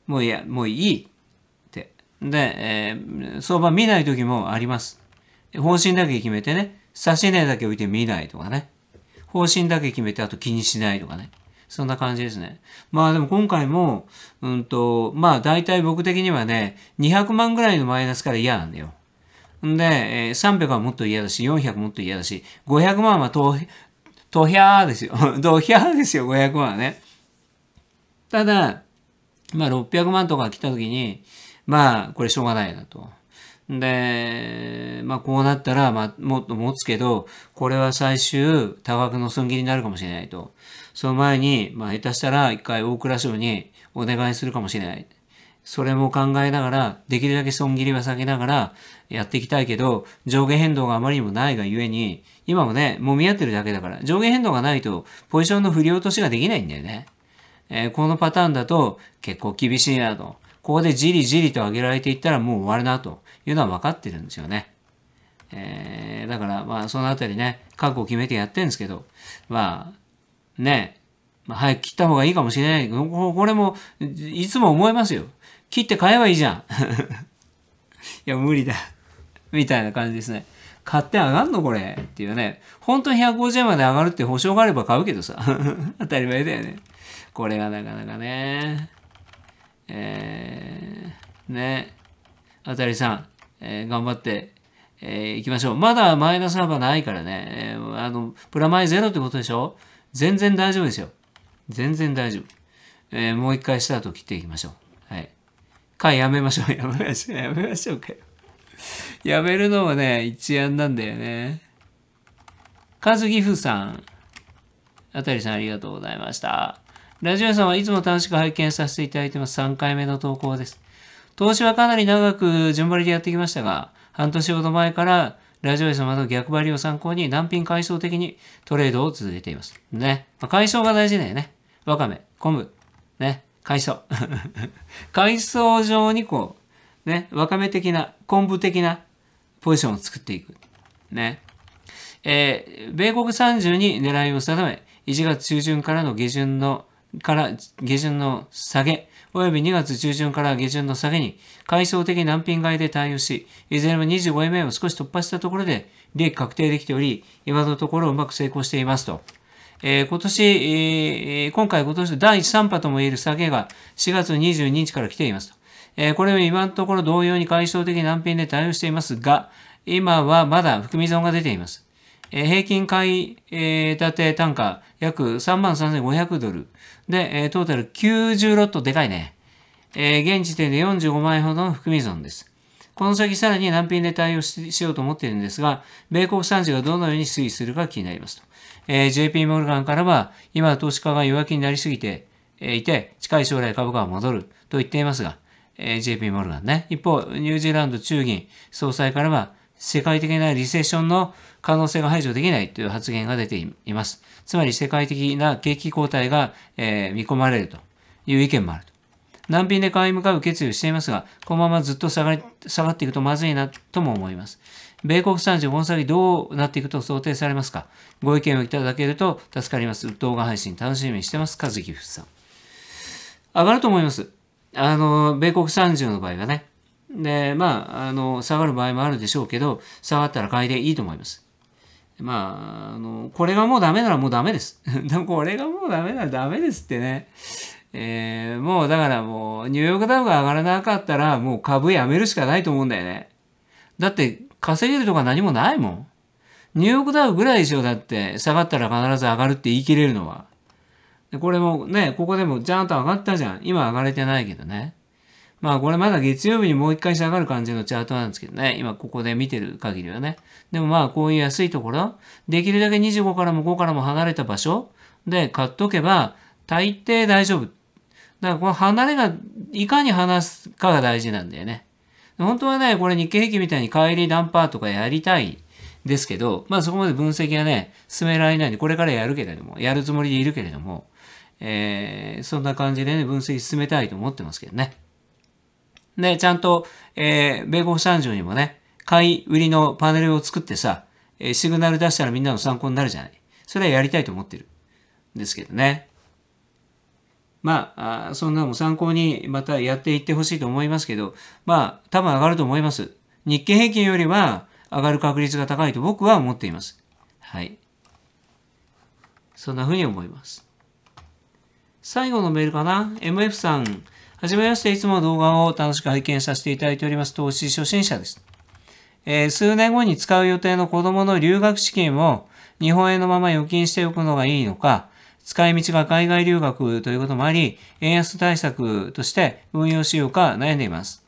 もういや、もういいって。で、えー、相場見ない時もあります。方針だけ決めてね、指し値だけ置いて見ないとかね。方針だけ決めて、あと気にしないとかね。そんな感じですね。まあでも今回も、うんと、まあ大体僕的にはね、200万ぐらいのマイナスから嫌なんだよ。んで、300はもっと嫌だし、400もっと嫌だし、500万はと、とひゃーですよ。ド ひゃーですよ、500万はね。ただ、まあ600万とか来た時に、まあこれしょうがないなと。で、まあこうなったら、まあもっと持つけど、これは最終多額の損切りになるかもしれないと。その前に、まあ、下手したら一回大蔵省にお願いするかもしれない。それも考えながら、できるだけ損切りは下げながらやっていきたいけど、上下変動があまりにもないがゆえに、今もね、もみ合ってるだけだから、上下変動がないと、ポジションの振り落としができないんだよね。えー、このパターンだと結構厳しいなと。ここでじりじりと上げられていったらもう終わるなというのは分かってるんですよね。えー、だからまあそのあたりね、覚悟を決めてやってるんですけど、まあね、まあ、早く切った方がいいかもしれないけど、これも、いつも思いますよ。切って買えばいいじゃん。いや、無理だ。みたいな感じですね。買って上がんのこれっていうね。本当に150円まで上がるって保証があれば買うけどさ。当たり前だよね。これがなかなかね。えー、ね。あたりさん、えー、頑張って、えー、行きましょう。まだマイナス幅ないからね。えー、あの、プラマイゼロってことでしょ全然大丈夫ですよ。全然大丈夫。えー、もう一回スタート切っていきましょう。はい。回やめましょう。やめましょう。やめましょうかよ。やめるのもね、一案なんだよね。カズギフさん。あたりさんありがとうございました。ラジオさんはいつも楽しく拝見させていただいてます。3回目の投稿です。投資はかなり長く順張りでやってきましたが、半年ほど前からラジオ様の逆張りを参考に難品階層的にトレードを続けています。ね。まあ、階層が大事だよね。わかめ、昆布、ね、海藻。海 藻上にこう、ね、わかめ的な、昆布的なポジションを作っていく。ね。えー、米国30に狙いを定め、1月中旬からの下旬の、から、下旬の下げ、および2月中旬から下旬の下げに、階層的難品買いで対応し、いずれも25円目を少し突破したところで利益確定できており、今のところうまく成功していますと。えー、今年、えー、今回今年第3波とも言える下げが4月22日から来ていますと。えー、これも今のところ同様に解消的難品で対応していますが、今はまだ含み損が出ています。え平均買い、えて単価約33,500ドルで、えトータル90ロットでかいね。えー、現時点で45万円ほどの含み損です。この先さらに難品で対応しようと思っているんですが、米国産地がどのように推移するか気になりますと。えー、JP モルガンからは、今投資家が弱気になりすぎて、えー、いて、近い将来株価は戻ると言っていますが、えー、JP モルガンね。一方、ニュージーランド中銀総裁からは、世界的なリセッションの可能性が排除できないという発言が出ています。つまり世界的な景気後退が、えー、見込まれるという意見もあると。難品で買い向かう決意をしていますが、このままずっと下がり下がっていくとまずいなとも思います。米国産地、本先どうなっていくと想定されますかご意見をいただけると助かります。動画配信楽しみにしてます。和樹夫さん。上がると思います。あの、米国産地の場合はね。で、まあ、あの、下がる場合もあるでしょうけど、下がったら買いでいいと思います。まあ、あの、これがもうダメならもうダメです。でもこれがもうダメならダメですってね。えー、もうだからもう、ニューヨークダウが上がらなかったら、もう株やめるしかないと思うんだよね。だって、稼げるとか何もないもん。ニューヨークダウぐらいでしょ、だって、下がったら必ず上がるって言い切れるのは。でこれもね、ここでもちゃんと上がったじゃん。今上がれてないけどね。まあこれまだ月曜日にもう一回下がる感じのチャートなんですけどね。今ここで見てる限りはね。でもまあこういう安いところ、できるだけ25からも5からも離れた場所で買っとけば、大抵大丈夫。だからこの離れが、いかに離すかが大事なんだよね。本当はね、これ日経平均みたいに帰りダンパーとかやりたいですけど、まあそこまで分析はね、進められないんで、これからやるけれども、やるつもりでいるけれども、えー、そんな感じでね、分析進めたいと思ってますけどね。で、ちゃんと、えー、米国産上にもね、買い売りのパネルを作ってさ、えシグナル出したらみんなの参考になるじゃない。それはやりたいと思ってる。んですけどね。まあ、そんなのも参考にまたやっていってほしいと思いますけど、まあ、多分上がると思います。日経平均よりは上がる確率が高いと僕は思っています。はい。そんなふうに思います。最後のメールかな ?MF さん。はじめまして、いつも動画を楽しく拝見させていただいております。投資初心者です。えー、数年後に使う予定の子供の留学資金を日本円のまま預金しておくのがいいのか、使い道が海外留学ということもあり、円安対策として運用しようか悩んでいます。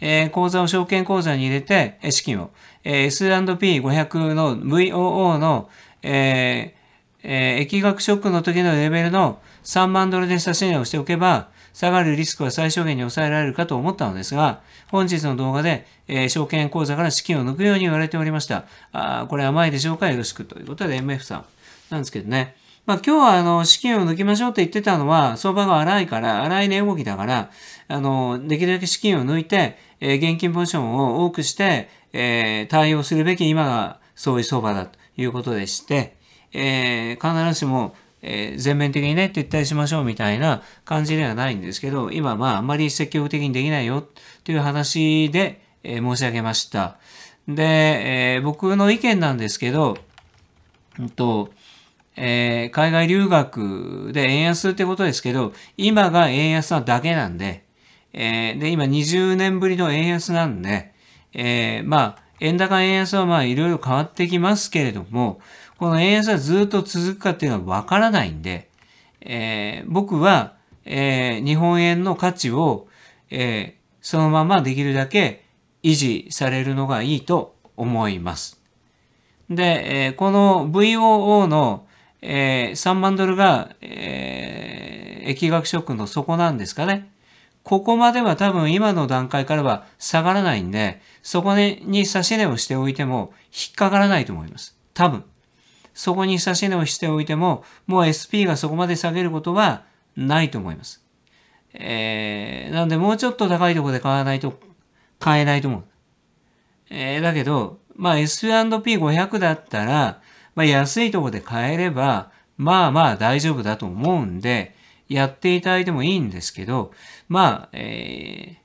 えー、口座を証券口座に入れて、え資金を、えー、S&P500 の VOO の、えーえー、疫学ショックの時のレベルの3万ドルで差し値をしておけば、下がるリスクは最小限に抑えられるかと思ったのですが、本日の動画で、えー、証券口座から資金を抜くように言われておりました。あこれ甘いでしょうかよろしくということで MF さんなんですけどね。まあ、今日はあの資金を抜きましょうって言ってたのは、相場が荒いから、荒い値動きだから、あの、できるだけ資金を抜いて、えー、現金ポジションを多くして、えー、対応するべき今がそういう相場だということでして、えー、必ずしも、えー、全面的にね、撤退しましょうみたいな感じではないんですけど、今まああんまり積極的にできないよという話で、えー、申し上げました。で、えー、僕の意見なんですけど、うんと、えー、海外留学で円安ってことですけど、今が円安なだけなんで、えー、で、今20年ぶりの円安なんで、えー、まあ、円高円安はまあいろいろ変わってきますけれども、この円安はずっと続くかっていうのはわからないんで、えー、僕は、えー、日本円の価値を、えー、そのままできるだけ維持されるのがいいと思います。で、えー、この VOO の、えー、3万ドルが、えー、疫学ショックの底なんですかね。ここまでは多分今の段階からは下がらないんで、そこに差し値をしておいても引っかからないと思います。多分。そこに差し値をしておいても、もう SP がそこまで下げることはないと思います。えー、なんでもうちょっと高いところで買わないと、買えないと思う。えー、だけど、まあ S&P500 だったら、まあ、安いとこで買えれば、まあまあ大丈夫だと思うんで、やっていただいてもいいんですけど、まあ、え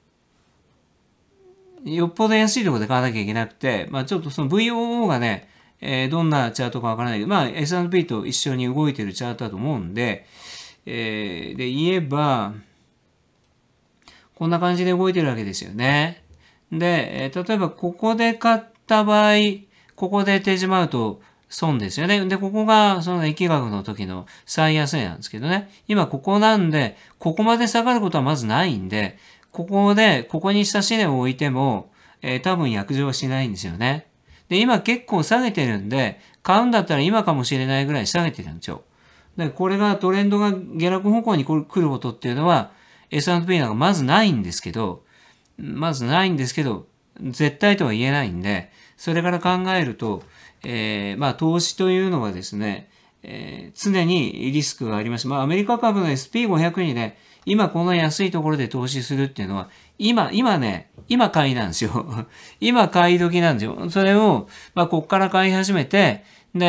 ー、よっぽど安いとこで買わなきゃいけなくて、まあちょっとその VOO がね、えー、どんなチャートかわからないけど、まあ S&P と一緒に動いてるチャートだと思うんで、えー、で言えば、こんな感じで動いてるわけですよね。で、え例えばここで買った場合、ここで手締まうと、損ですよね。で、ここがその疫学の時の最安値なんですけどね。今ここなんで、ここまで下がることはまずないんで、ここで、ここに親し値を置いても、えー、多分約定はしないんですよね。で、今結構下げてるんで、買うんだったら今かもしれないぐらい下げてるんですよ。で、これがトレンドが下落方向に来ることっていうのは、S&P なんかまずないんですけど、まずないんですけど、絶対とは言えないんで、それから考えると、えー、まあ、投資というのはですね、えー、常にリスクがあります。まあ、アメリカ株の SP500 にね、今この安いところで投資するっていうのは、今、今ね、今買いなんですよ。今買い時なんですよ。それを、まあ、こっから買い始めて、で、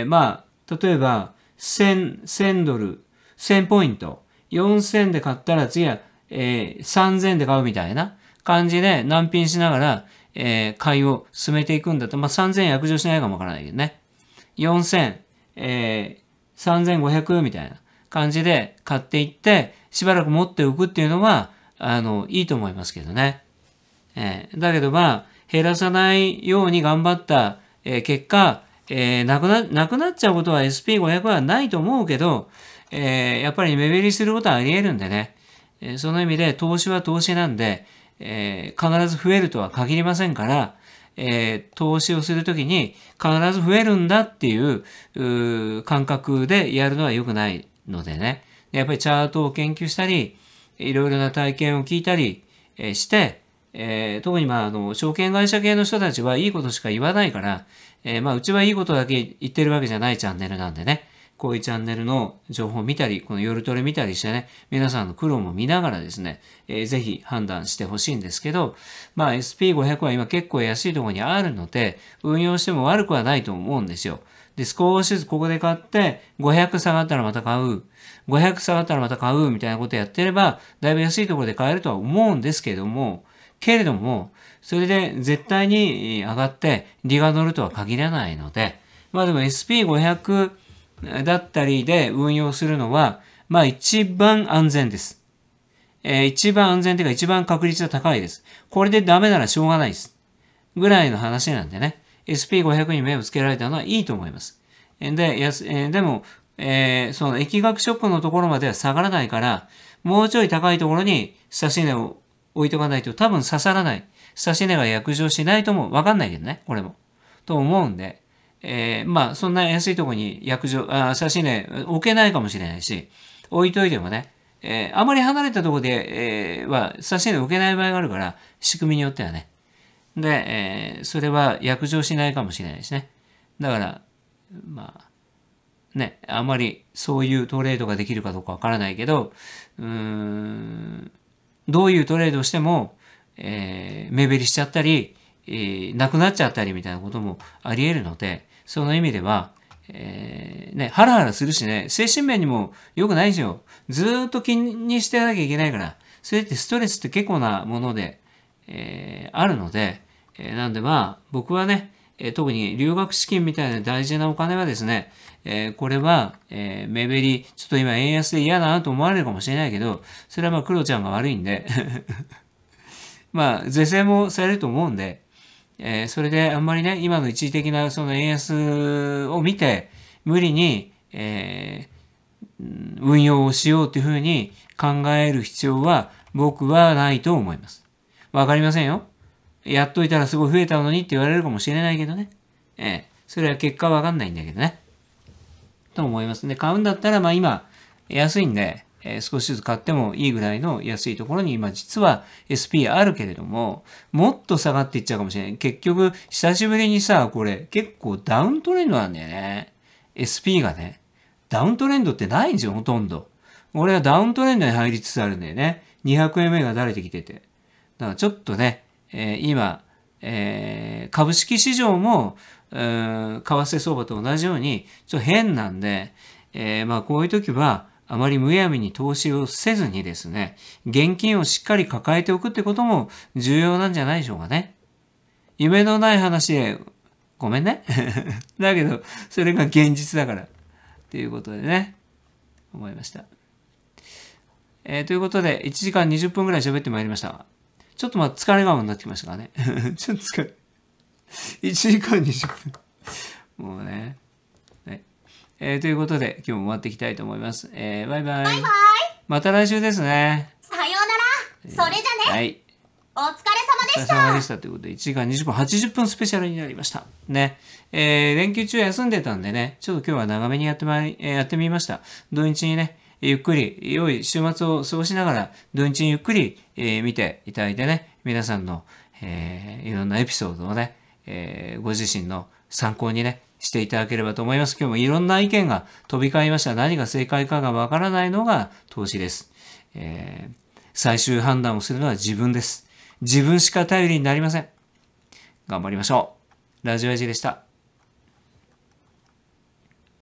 えー、まあ、例えば、1000、1000ドル、1000ポイント、4000で買ったら次は、えー、3000で買うみたいな感じで難品しながら、えー、買いを進めていくんだと、まあ、3000円約定しないかもわからないけどね。4000、えー、3500みたいな感じで買っていって、しばらく持っておくっていうのは、あの、いいと思いますけどね。えー、だけどまあ、減らさないように頑張った、えー、結果、えー、なくな、なくなっちゃうことは SP500 はないと思うけど、えー、やっぱり目減りすることはあり得るんでね。えー、その意味で投資は投資なんで、えー、必ず増えるとは限りませんから、えー、投資をするときに必ず増えるんだっていう感覚でやるのは良くないのでね。やっぱりチャートを研究したり、いろいろな体験を聞いたり、えー、して、えー、特にまあ、あの、証券会社系の人たちはいいことしか言わないから、えー、まあ、うちはいいことだけ言ってるわけじゃないチャンネルなんでね。こういうチャンネルの情報を見たり、この夜トレ見たりしてね、皆さんの苦労も見ながらですね、えー、ぜひ判断してほしいんですけど、まあ SP500 は今結構安いところにあるので、運用しても悪くはないと思うんですよ。で、少しずつここで買って、500下がったらまた買う。500下がったらまた買うみたいなことやってれば、だいぶ安いところで買えるとは思うんですけども、けれども、それで絶対に上がって、利が乗るとは限らないので、まあでも SP500 だったりで運用するのは、まあ一番安全です。えー、一番安全というか一番確率が高いです。これでダメならしょうがないです。ぐらいの話なんでね。SP500 に目をつけられたのはいいと思います。で、やすえー、でも、えー、その疫学ショックのところまでは下がらないから、もうちょい高いところに差し根を置いとかないと多分刺さらない。刺し値が約定しないともわかんないけどね、これも。と思うんで。えー、まあ、そんな安いとこに薬場、あ写真ね、置けないかもしれないし、置いといてもね、えー、あまり離れたとこで、えー、は写真で置けない場合があるから、仕組みによってはね。で、えー、それは約定しないかもしれないしね。だから、まあ、ね、あまりそういうトレードができるかどうかわからないけど、うーん、どういうトレードをしても、えー、目減りしちゃったり、えー、なくなっちゃったりみたいなこともあり得るので、その意味では、えー、ね、ハラハラするしね、精神面にも良くないんですよ。ずっと気にしてなきゃいけないから。それってストレスって結構なもので、えー、あるので、えー、なんでまあ、僕はね、え特に留学資金みたいな大事なお金はですね、えこれは、え目減り、ちょっと今円安で嫌だなと思われるかもしれないけど、それはまあ、クロちゃんが悪いんで まあ、是正もされると思うんで、えー、それであんまりね、今の一時的なその円安を見て、無理に、えー、運用をしようというふうに考える必要は僕はないと思います。わかりませんよ。やっといたらすごい増えたのにって言われるかもしれないけどね。ええー、それは結果わかんないんだけどね。と思いますね。買うんだったら、まあ今、安いんで、え少しずつ買ってもいいぐらいの安いところに今実は SP あるけれども、もっと下がっていっちゃうかもしれない。結局、久しぶりにさ、これ結構ダウントレンドなんだよね。SP がね。ダウントレンドってないんですよ、ほとんど。俺はダウントレンドに入りつつあるんだよね。200円目がだれてきてて。だからちょっとね、えー、今、えー、株式市場も、え為替相場と同じように、ちょっと変なんで、えー、まあこういう時は、あまりむやみに投資をせずにですね、現金をしっかり抱えておくってことも重要なんじゃないでしょうかね。夢のない話で、ごめんね。だけど、それが現実だから。っていうことでね、思いました。えー、ということで、1時間20分ぐらい喋ってまいりました。ちょっとまあ疲れ顔になってきましたからね。ちょっと疲れ。1時間20分。もうね。えー、ということで、今日も終わっていきたいと思います。えー、バイバイ。バイバイ。また来週ですね。さようなら。それじゃね。はい。お疲れ様でした。お疲れ様でしたということで、1時間20分、80分スペシャルになりました。ね。えー、連休中休んでたんでね、ちょっと今日は長めにやってまい、えー、やってみました。土日にね、ゆっくり、良い週末を過ごしながら、土日にゆっくり、えー、見ていただいてね、皆さんの、えー、いろんなエピソードをね、えー、ご自身の参考にね、していただければと思います。今日もいろんな意見が飛び交いました。何が正解かがわからないのが投資です、えー。最終判断をするのは自分です。自分しか頼りになりません。頑張りましょう。ラジオエジでした。